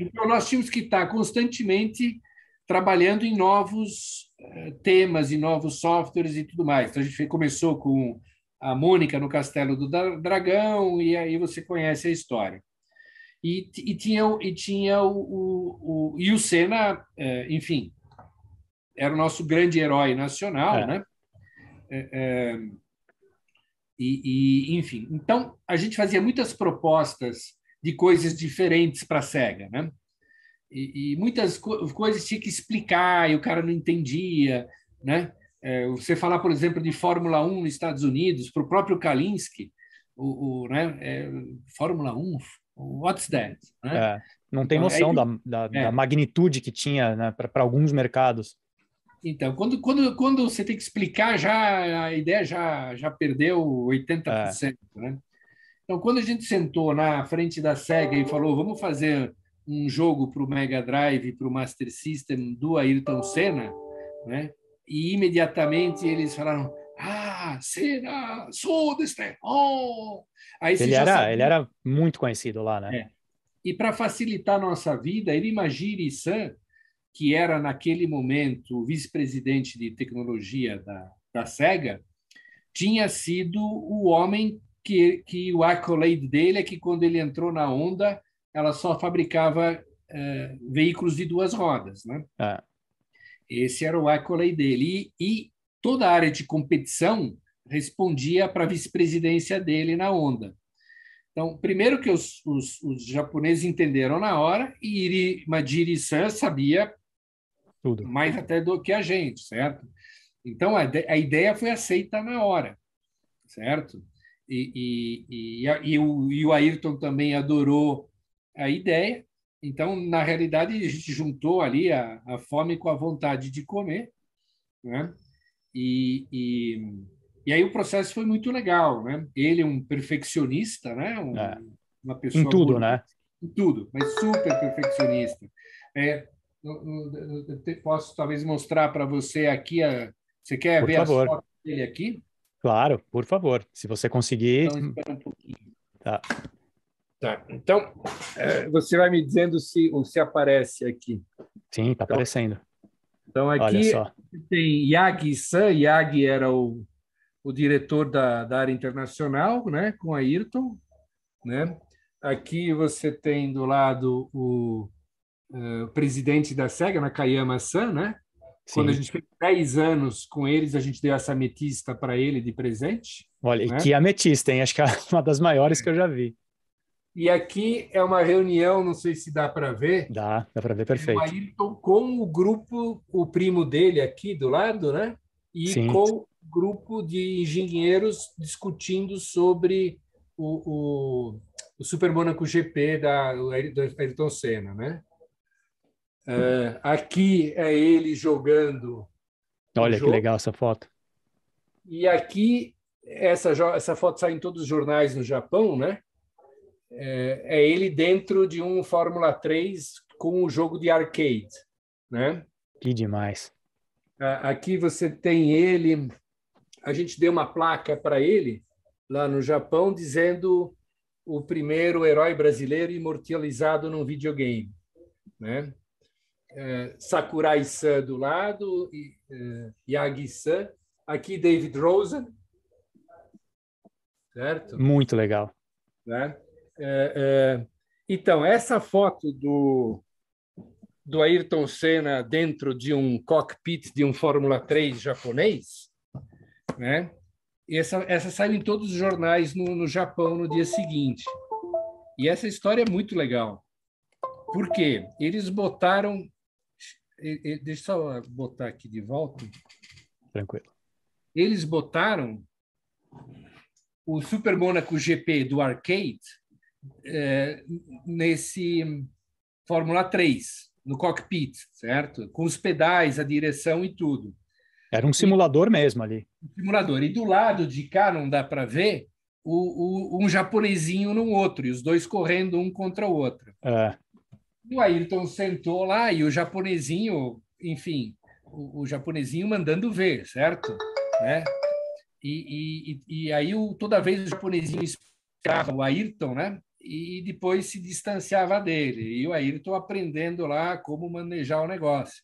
Speaker 2: Então nós tínhamos que estar constantemente trabalhando em novos temas e novos softwares e tudo mais. Então, a gente começou com a Mônica no Castelo do Dragão, e aí você conhece a história. E, e tinha, e tinha o, o, o, e o Senna, é, enfim, era o nosso grande herói nacional, é. né? É, é, e, e, enfim, então a gente fazia muitas propostas de coisas diferentes para a SEGA, né? E, e muitas co coisas tinha que explicar e o cara não entendia, né? É, você falar, por exemplo, de Fórmula 1 nos Estados Unidos, para o próprio Kalinski, o, o né, é, Fórmula 1, what's that? Né? É, não tem então, noção da, da, é. da,
Speaker 1: magnitude que tinha né, para alguns mercados.
Speaker 2: Então, quando, quando, quando você tem que explicar, já a ideia já, já perdeu 80%. É. Né? Então, quando a gente sentou na frente da SEGA e falou, vamos fazer um jogo para o Mega Drive, para o Master System do Ayrton Senna, né? E imediatamente eles falaram: Ah, Senna, sou Oh! Aí ele era, ele era muito conhecido lá, né? É. E para facilitar nossa vida, ele imagine San, que era naquele momento o vice-presidente de tecnologia da, da Sega, tinha sido o homem que, que o accolade dele é que quando ele entrou na onda ela só fabricava é, veículos de duas rodas. Né? É. Esse era o accolade dele. E, e toda a área de competição respondia para a vice-presidência dele na Honda. Então, primeiro que os, os, os japoneses entenderam na hora, e Iri, Madiri-san sabia Tudo. mais até do que a gente, certo? Então, a, a ideia foi aceita na hora, certo? E, e, e, e, o, e o Ayrton também adorou a ideia. Então, na realidade, a gente juntou ali a, a fome com a vontade de comer, né? E, e, e aí o processo foi muito legal, né? Ele um perfeccionista, né? Um, é. Uma pessoa em tudo, né? Em tudo, mas super perfeccionista. É, eu, eu, eu posso talvez mostrar para você aqui a, você quer por ver favor. foto dele aqui?
Speaker 1: Claro, por favor. Se você conseguir. Então,
Speaker 2: espera um pouquinho. Tá. Tá. Então, é, você vai me dizendo se, se aparece aqui. Sim, está então, aparecendo. Então, aqui tem Yagi San. Yagi era o, o diretor da, da área internacional, né, com a Ayrton. Né? Aqui você tem do lado o uh, presidente da SEGA, Nakayama San. Né? Sim. Quando a gente fez 10 anos com eles, a gente deu essa ametista para ele de presente. Olha, né? que
Speaker 1: ametista, hein? Acho que é uma das maiores que eu já vi.
Speaker 2: E aqui é uma reunião, não sei se dá para ver.
Speaker 1: Dá, dá para ver perfeito. O
Speaker 2: Ayrton com o grupo, o primo dele aqui do lado, né? E Sim. com o grupo de engenheiros discutindo sobre o, o, o Super Monaco GP da, do Ayrton Senna, né? Uh, aqui é ele jogando. Olha que legal essa foto. E aqui, essa, essa foto sai em todos os jornais no Japão, né? é, é ele dentro de um Fórmula 3 com o um jogo de arcade, né?
Speaker 1: Que demais.
Speaker 2: Aqui você tem ele. A gente deu uma placa para ele lá no Japão dizendo o primeiro herói brasileiro imortalizado num videogame, né? É, Sakurai-san do lado e é, Yagi-san. Aqui David Rosen, certo? Muito legal. Né? É, é, então, essa foto do, do Ayrton Senna dentro de um cockpit de um Fórmula 3 japonês, né? Essa, essa saiu em todos os jornais no, no Japão no dia seguinte. E essa história é muito legal. Por quê? Eles botaram. Deixa eu só botar aqui de volta. Tranquilo. Eles botaram o Super Monaco GP do arcade é, nesse Fórmula 3, no cockpit, certo? Com os pedais, a direção e tudo. Era um simulador e, mesmo ali. Simulador. E do lado de cá, não dá para ver, o, o, um japonesinho no outro, e os dois correndo um contra o outro. É. O Ayrton sentou lá e o japonesinho, enfim, o, o japonesinho mandando ver, certo? Né? E, e, e aí, o, toda vez o japonesinho esperava o Ayrton, né? e depois se distanciava dele. E o Ayrton aprendendo lá como manejar o negócio.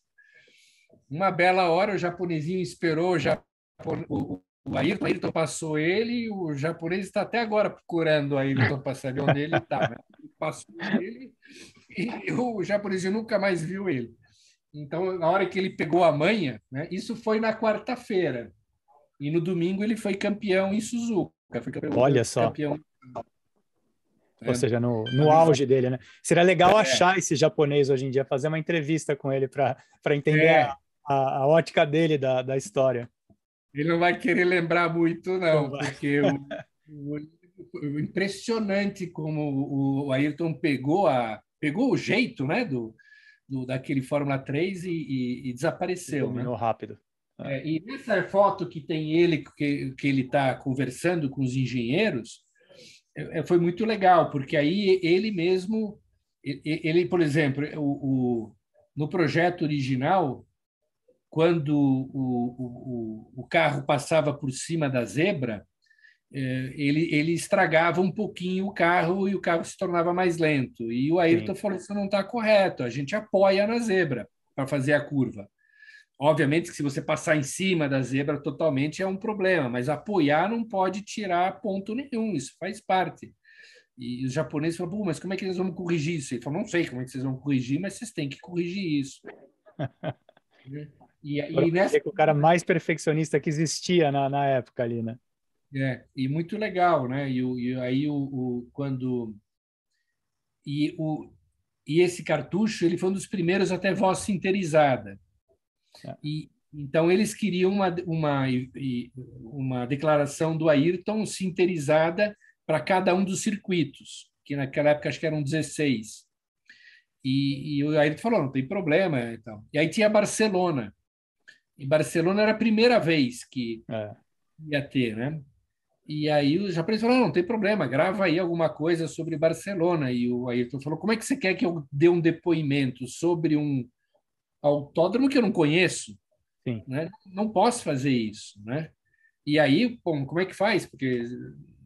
Speaker 2: Uma bela hora, o japonesinho esperou, o, o, o Ayrton, Ayrton passou ele, e o japonês está até agora procurando o Ayrton para saber onde ele está. Né? Passou ele e o japonesinho nunca mais viu ele. Então, na hora que ele pegou a manha, né? isso foi na quarta-feira. E no domingo ele foi campeão em Suzuka. Foi campeão, Olha só. Campeão
Speaker 3: é. Ou seja, no, no auge
Speaker 1: dele, né? Seria legal é. achar esse japonês hoje em dia, fazer uma entrevista com ele para entender é. a, a, a, ótica dele da, da história.
Speaker 2: Ele não vai querer lembrar muito, não, não porque o, o, impressionante como o Ayrton pegou a pegou o jeito, né, do, do daquele Fórmula 3 e, e, e desapareceu, né? rápido. É, e nessa foto que tem ele que, que ele está conversando com os engenheiros, é, é, foi muito legal, porque aí ele mesmo, ele, por exemplo, o, o no projeto original, quando o, o, o, carro passava por cima da zebra, é, ele, ele estragava um pouquinho o carro e o carro se tornava mais lento. E o Ayrton Sim. falou: Isso não está correto, a gente apoia na zebra para fazer a curva. Obviamente que se você passar em cima da zebra totalmente é um problema, mas apoiar não pode tirar ponto nenhum, isso faz parte. E os japoneses falam, mas como é que eles vão corrigir isso? Ele falou, não sei como é que vocês vão corrigir, mas vocês têm que corrigir isso. Né?
Speaker 1: e, e nessa... É o cara mais perfeccionista que
Speaker 2: existia na, na época ali, né? É, e muito legal, né? E, e aí o, o, quando e o e esse cartucho ele foi um dos primeiros até voz sinterizada. É. E, então, eles queriam uma, uma, uma declaração do Ayrton sintetizada para cada um dos circuitos, que naquela época acho que eram 16. E, e o Ayrton falou: não tem problema. Então. E aí tinha Barcelona. E Barcelona era a primeira vez que é. ia ter, né? E aí o japoneses falou, não, não tem problema, grava aí alguma coisa sobre Barcelona. E o Ayrton falou, como é que você quer que eu dê um depoimento sobre um, autódromo que eu não conheço. Sim. Né? Não posso fazer isso, né? E aí, bom, como é que faz? Porque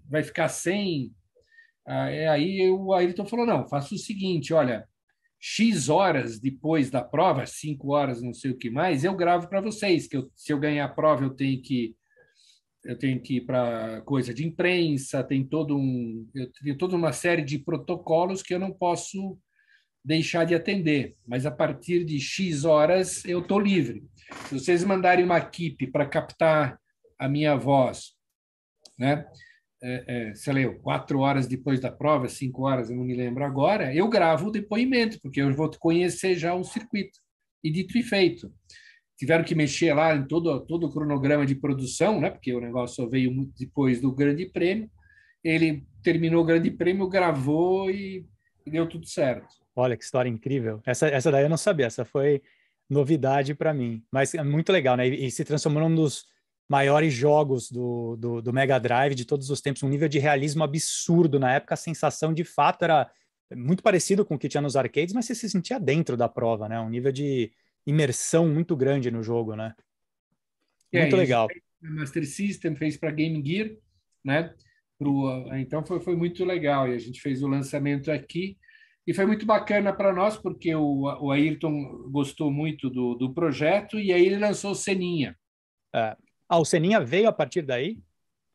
Speaker 2: vai ficar sem... Ah, é, aí o Ayrton falou, não, faça o seguinte, olha, X horas depois da prova, cinco horas, não sei o que mais, eu gravo para vocês, que eu, se eu ganhar a prova eu tenho que eu tenho que ir para coisa de imprensa, tem todo um eu tenho toda uma série de protocolos que eu não posso deixar de atender, mas a partir de X horas eu estou livre. Se vocês mandarem uma equipe para captar a minha voz, né? É, é, sei lá, quatro horas depois da prova, cinco horas, eu não me lembro agora, eu gravo o depoimento, porque eu vou conhecer já um circuito. E dito e feito. Tiveram que mexer lá em todo, todo o cronograma de produção, né? porque o negócio veio muito depois do Grande Prêmio. Ele terminou o Grande Prêmio, gravou e deu tudo certo. Olha que história incrível. Essa, essa daí eu não sabia,
Speaker 1: essa foi novidade para mim. Mas é muito legal, né? E, e se transformou num dos maiores jogos do, do, do, Mega Drive de todos os tempos, um nível de realismo absurdo. Na época, a sensação de fato era muito parecido com o que tinha nos arcades, mas você se sentia dentro da prova, né? Um nível de imersão muito grande no jogo, né? É, muito legal.
Speaker 2: legal. Né? Master System fez para Game Gear, né? Pro, então foi, foi muito legal. E a gente fez o lançamento aqui e foi muito bacana para nós, porque o, o Ayrton gostou muito do, do projeto e aí ele lançou o Seninha. É. Ah, o Seninha veio a partir daí?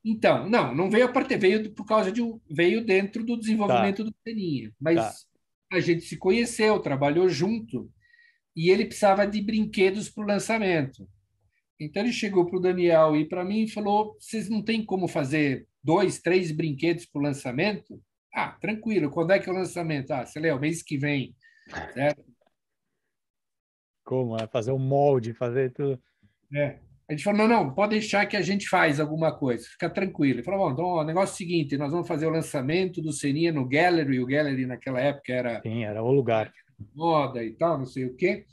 Speaker 2: Então, não, não veio a partir, veio por causa de veio dentro do desenvolvimento tá. do Seninha, mas tá. a gente se conheceu, trabalhou junto e ele precisava de brinquedos para o lançamento. Então ele chegou para o Daniel e para mim e falou: vocês não têm como fazer dois, três brinquedos para o lançamento? Ah, tranquilo. Quando é que é o lançamento? Ah, você lá, é o mês que vem. Certo? Como? É fazer o um molde, fazer tudo. É. A gente falou, não, não, pode deixar que a gente faz alguma coisa, fica tranquilo. Ele falou, bom, então, o negócio é o seguinte, nós vamos fazer o lançamento do Seninha no Gallery, o Gallery naquela época era... Sim, era o lugar. Moda e tal, não sei o quê.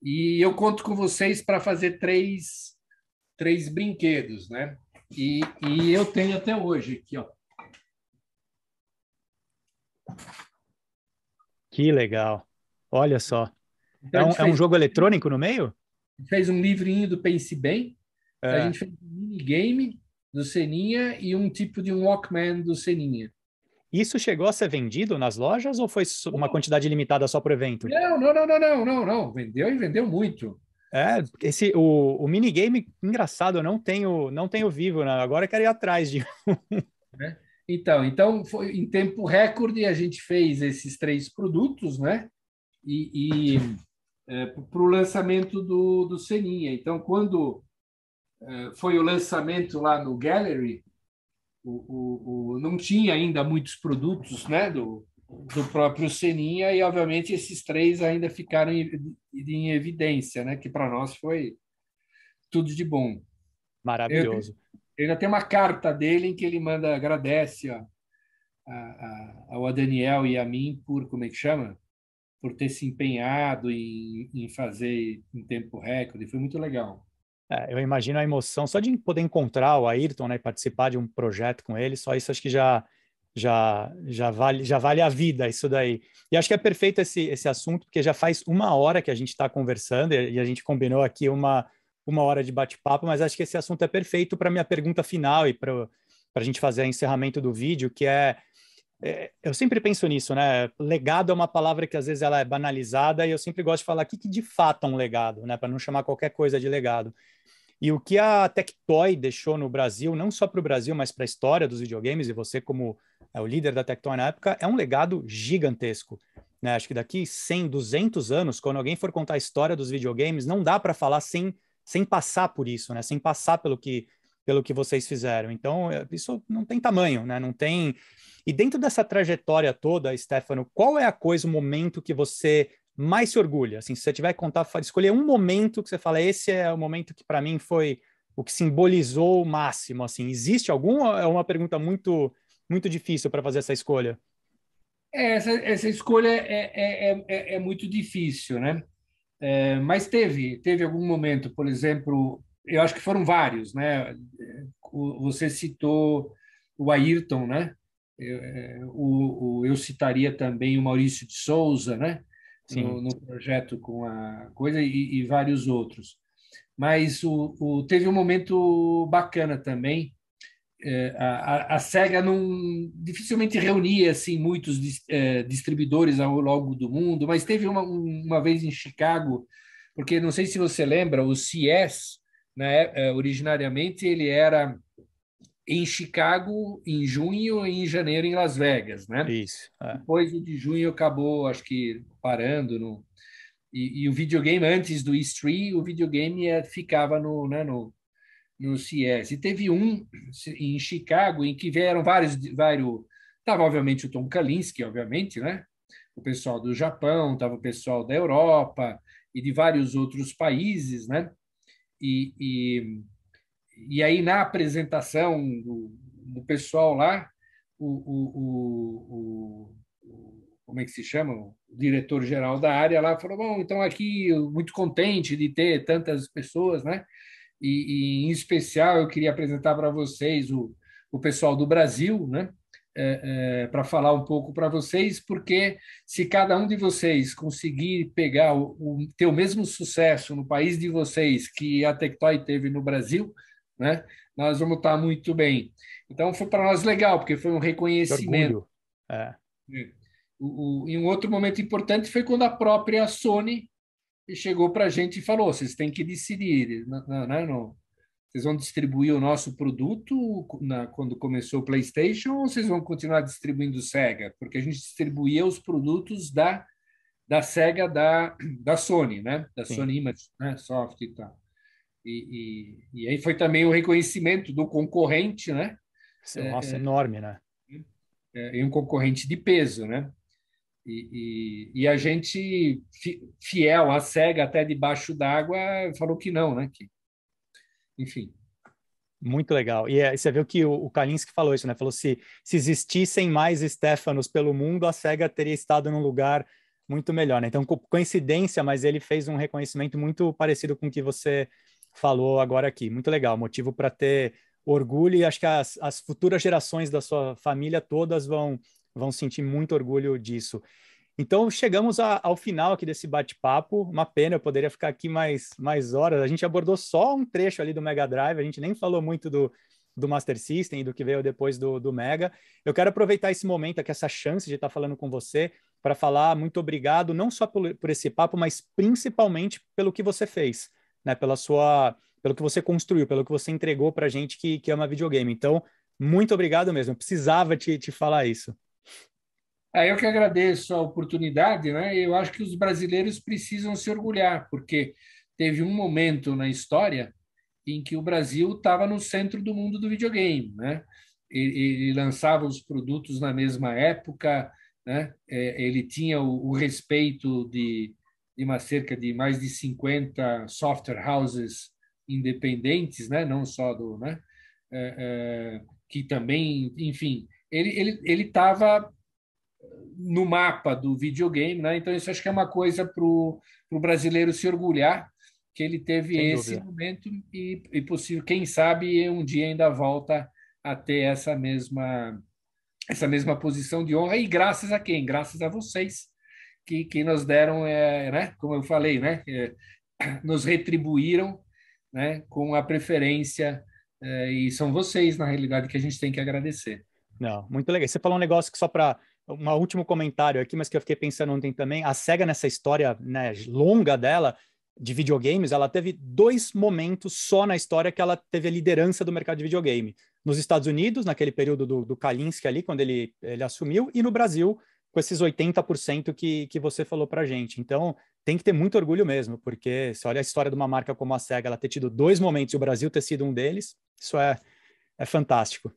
Speaker 2: E eu conto com vocês para fazer três, três brinquedos, né? E, e eu tenho até hoje aqui, ó,
Speaker 1: que legal. Olha só.
Speaker 2: Então, é, é, um, fez... é, um, jogo eletrônico no meio? Fez um livrinho do Pense Bem. É. A gente fez um minigame do Seninha e um tipo de um Walkman do Seninha.
Speaker 1: Isso chegou a ser vendido nas lojas ou foi uma quantidade limitada só para o evento?
Speaker 2: Não, não, não, não,
Speaker 1: não, não, Vendeu e vendeu muito. É, esse, o, o minigame, engraçado, eu não tenho, não tenho vivo, né? agora quero ir atrás de é. um. É. Então, então foi em
Speaker 2: tempo recorde a gente fez esses três produtos, né? E, e é, para o lançamento do, do Seninha. Então, quando é, foi o lançamento lá no Gallery, o, o, o, não tinha ainda muitos produtos né, do, do próprio Seninha, e obviamente esses três ainda ficaram em, em evidência, né, que para nós foi tudo de bom. Maravilhoso. Ele ainda tem uma carta dele em que ele manda, agradece ó, a, a, ao Daniel e a mim por, como é que chama? Por ter se empenhado em, em fazer em tempo recorde. Foi muito legal. É, eu imagino a emoção só de
Speaker 1: poder encontrar o Ayrton né, e participar de um projeto com ele, só isso acho que já já já vale já vale a vida isso daí e acho que é perfeito esse esse assunto porque já faz uma hora que a gente está conversando e, e a gente combinou aqui uma uma hora de bate-papo, mas acho que esse assunto é perfeito para minha pergunta final e para a gente fazer o encerramento do vídeo, que é, é, eu sempre penso nisso, né? Legado é uma palavra que às vezes ela é banalizada e eu sempre gosto de falar o que, que de fato é um legado, né? Para não chamar qualquer coisa de legado. E o que a Tectoy deixou no Brasil, não só para o Brasil, mas para a história dos videogames, e você como é, o líder da Tectoy na época, é um legado gigantesco. Né? Acho que daqui 100, 200 anos, quando alguém for contar a história dos videogames, não dá para falar sem sem passar por isso, né? Sem passar pelo que pelo que vocês fizeram. Então, é, isso não tem tamanho, né? Não tem. E dentro dessa trajetória toda, Stefano, qual é a coisa, o momento que você mais se orgulha? Assim, se você tiver que contar, escolher um momento que você fala, esse é o momento que para mim foi o que simbolizou o máximo, assim. Existe algum? É uma pergunta muito muito difícil para fazer essa
Speaker 2: escolha. É, essa, essa escolha é é, é, é, é muito difícil, né? É, mas teve, teve algum momento, por exemplo, eu acho que foram vários, né? Você citou o Ayrton, né? Eu, é, o, eu citaria também o Maurício de Souza, né? No, no, projeto com a coisa e, e vários outros. Mas o, o, teve um momento bacana também, é, a, a, SEGA não, dificilmente reunia assim, muitos é, distribuidores ao longo do mundo, mas teve uma, uma vez em Chicago, porque não sei se você lembra, o CS, né, é, originariamente, ele era em Chicago em junho e em janeiro em Las Vegas, né? Isso. É. Depois o de junho acabou, acho que parando no e, e o videogame antes do E3, o videogame é, ficava no, né, no no CIES. E teve um em Chicago em que vieram vários, vários estava obviamente o Tom Kalinske, obviamente, né? O pessoal do Japão, estava o pessoal da Europa e de vários outros países, né? E, e, e aí na apresentação do, do pessoal lá, o, o, o, o, como é que se chama? O diretor geral da área lá falou: bom, então aqui muito contente de ter tantas pessoas, né? e, e em especial eu queria apresentar para vocês o, o pessoal do Brasil, né? É, é, para falar um pouco para vocês, porque se cada um de vocês conseguir pegar o, o, ter o mesmo sucesso no país de vocês que a Tectoy teve no Brasil, né, nós vamos estar tá muito bem. Então foi para nós legal, porque foi um reconhecimento. É. é. O, o, e um outro momento importante foi quando a própria Sony e chegou para a gente e falou: vocês têm que decidir, não né, né, né, vocês vão distribuir o nosso produto na, quando começou o PlayStation ou vocês vão continuar distribuindo Sega? Porque a gente distribuía os produtos da, da Sega da, da Sony, né? Da Sim. Sony Image, né? Soft e tal. E, e, e, aí foi também o reconhecimento do concorrente, né? Nossa, é, é, enorme, né? É, e um concorrente de peso, né? E, e, e, a gente, fiel, a cega até debaixo d'água, falou que não, né? Que, enfim.
Speaker 1: Muito legal. E é, você viu que o, o Kalinski falou isso, né? Falou se, se existissem mais Stefanos pelo mundo, a SEGA teria estado num lugar muito melhor, né? Então, co coincidência, mas ele fez um reconhecimento muito parecido com o que você falou agora aqui. Muito legal. Motivo para ter orgulho e acho que as, as futuras gerações da sua família todas vão vão sentir muito orgulho disso. Então chegamos a, ao final aqui desse bate-papo. Uma pena, eu poderia ficar aqui mais, mais horas. A gente abordou só um trecho ali do Mega Drive, a gente nem falou muito do, do Master System e do que veio depois do, do Mega. Eu quero aproveitar esse momento aqui, essa chance de estar falando com você, para falar muito obrigado, não só por, por esse papo, mas principalmente pelo que você fez, né? Pela sua, pelo que você construiu, pelo que você entregou para a gente que, que ama videogame. Então, muito obrigado mesmo. Eu precisava te, te falar isso.
Speaker 2: Aí eu que agradeço a oportunidade, né? Eu acho que os brasileiros precisam se orgulhar, porque teve um momento na história em que o Brasil estava no centro do mundo do videogame, né? Ele, lançava os produtos na mesma época, né? É, ele tinha o, o respeito de, de uma cerca de mais de 50 software houses independentes, né? Não só do, né? É, é, que também, enfim, ele ele ele estava no mapa do videogame, né? Então isso acho que é uma coisa para o brasileiro se orgulhar que ele teve Sem esse dúvida. momento e, e possível, quem sabe um dia ainda volta a ter essa mesma essa mesma posição de honra e graças a quem? Graças a vocês que, que nos deram, é, né? Como eu falei, né? É, nos retribuíram, né? Com a preferência é, e são vocês na realidade que a gente tem que agradecer. Não, muito legal. Você falou um negócio que só para
Speaker 1: um último comentário aqui, mas que eu fiquei pensando ontem também. A SEGA, nessa história né, longa dela, de videogames, ela teve dois momentos só na história que ela teve a liderança do mercado de videogame. Nos Estados Unidos, naquele período do, do Kalinske ali, quando ele, ele assumiu, e no Brasil, com esses 80% que, que você falou para gente. Então, tem que ter muito orgulho mesmo, porque se olha a história de uma marca como a SEGA, ela ter tido dois momentos e o Brasil ter sido um deles, isso é, é fantástico.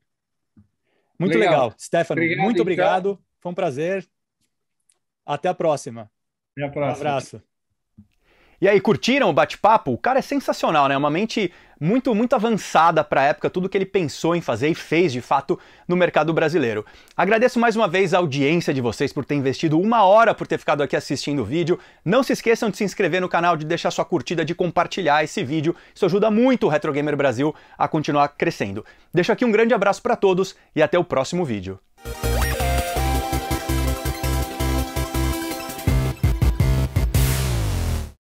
Speaker 1: Muito legal, legal. Stefano, obrigado, muito então. obrigado. Então. Foi um prazer. Até a próxima. Até a próxima. Um abraço. E aí, curtiram o bate-papo? O cara é sensacional, né? Uma mente muito, muito avançada para a época, tudo que ele pensou em fazer e fez de fato no mercado brasileiro. Agradeço mais uma vez a audiência de vocês por ter investido uma hora, por ter ficado aqui assistindo o vídeo. Não se esqueçam de se inscrever no canal, de deixar sua curtida, de compartilhar esse vídeo. Isso ajuda muito o Retro Gamer Brasil a continuar crescendo. Deixo aqui um grande abraço para todos e até o próximo vídeo.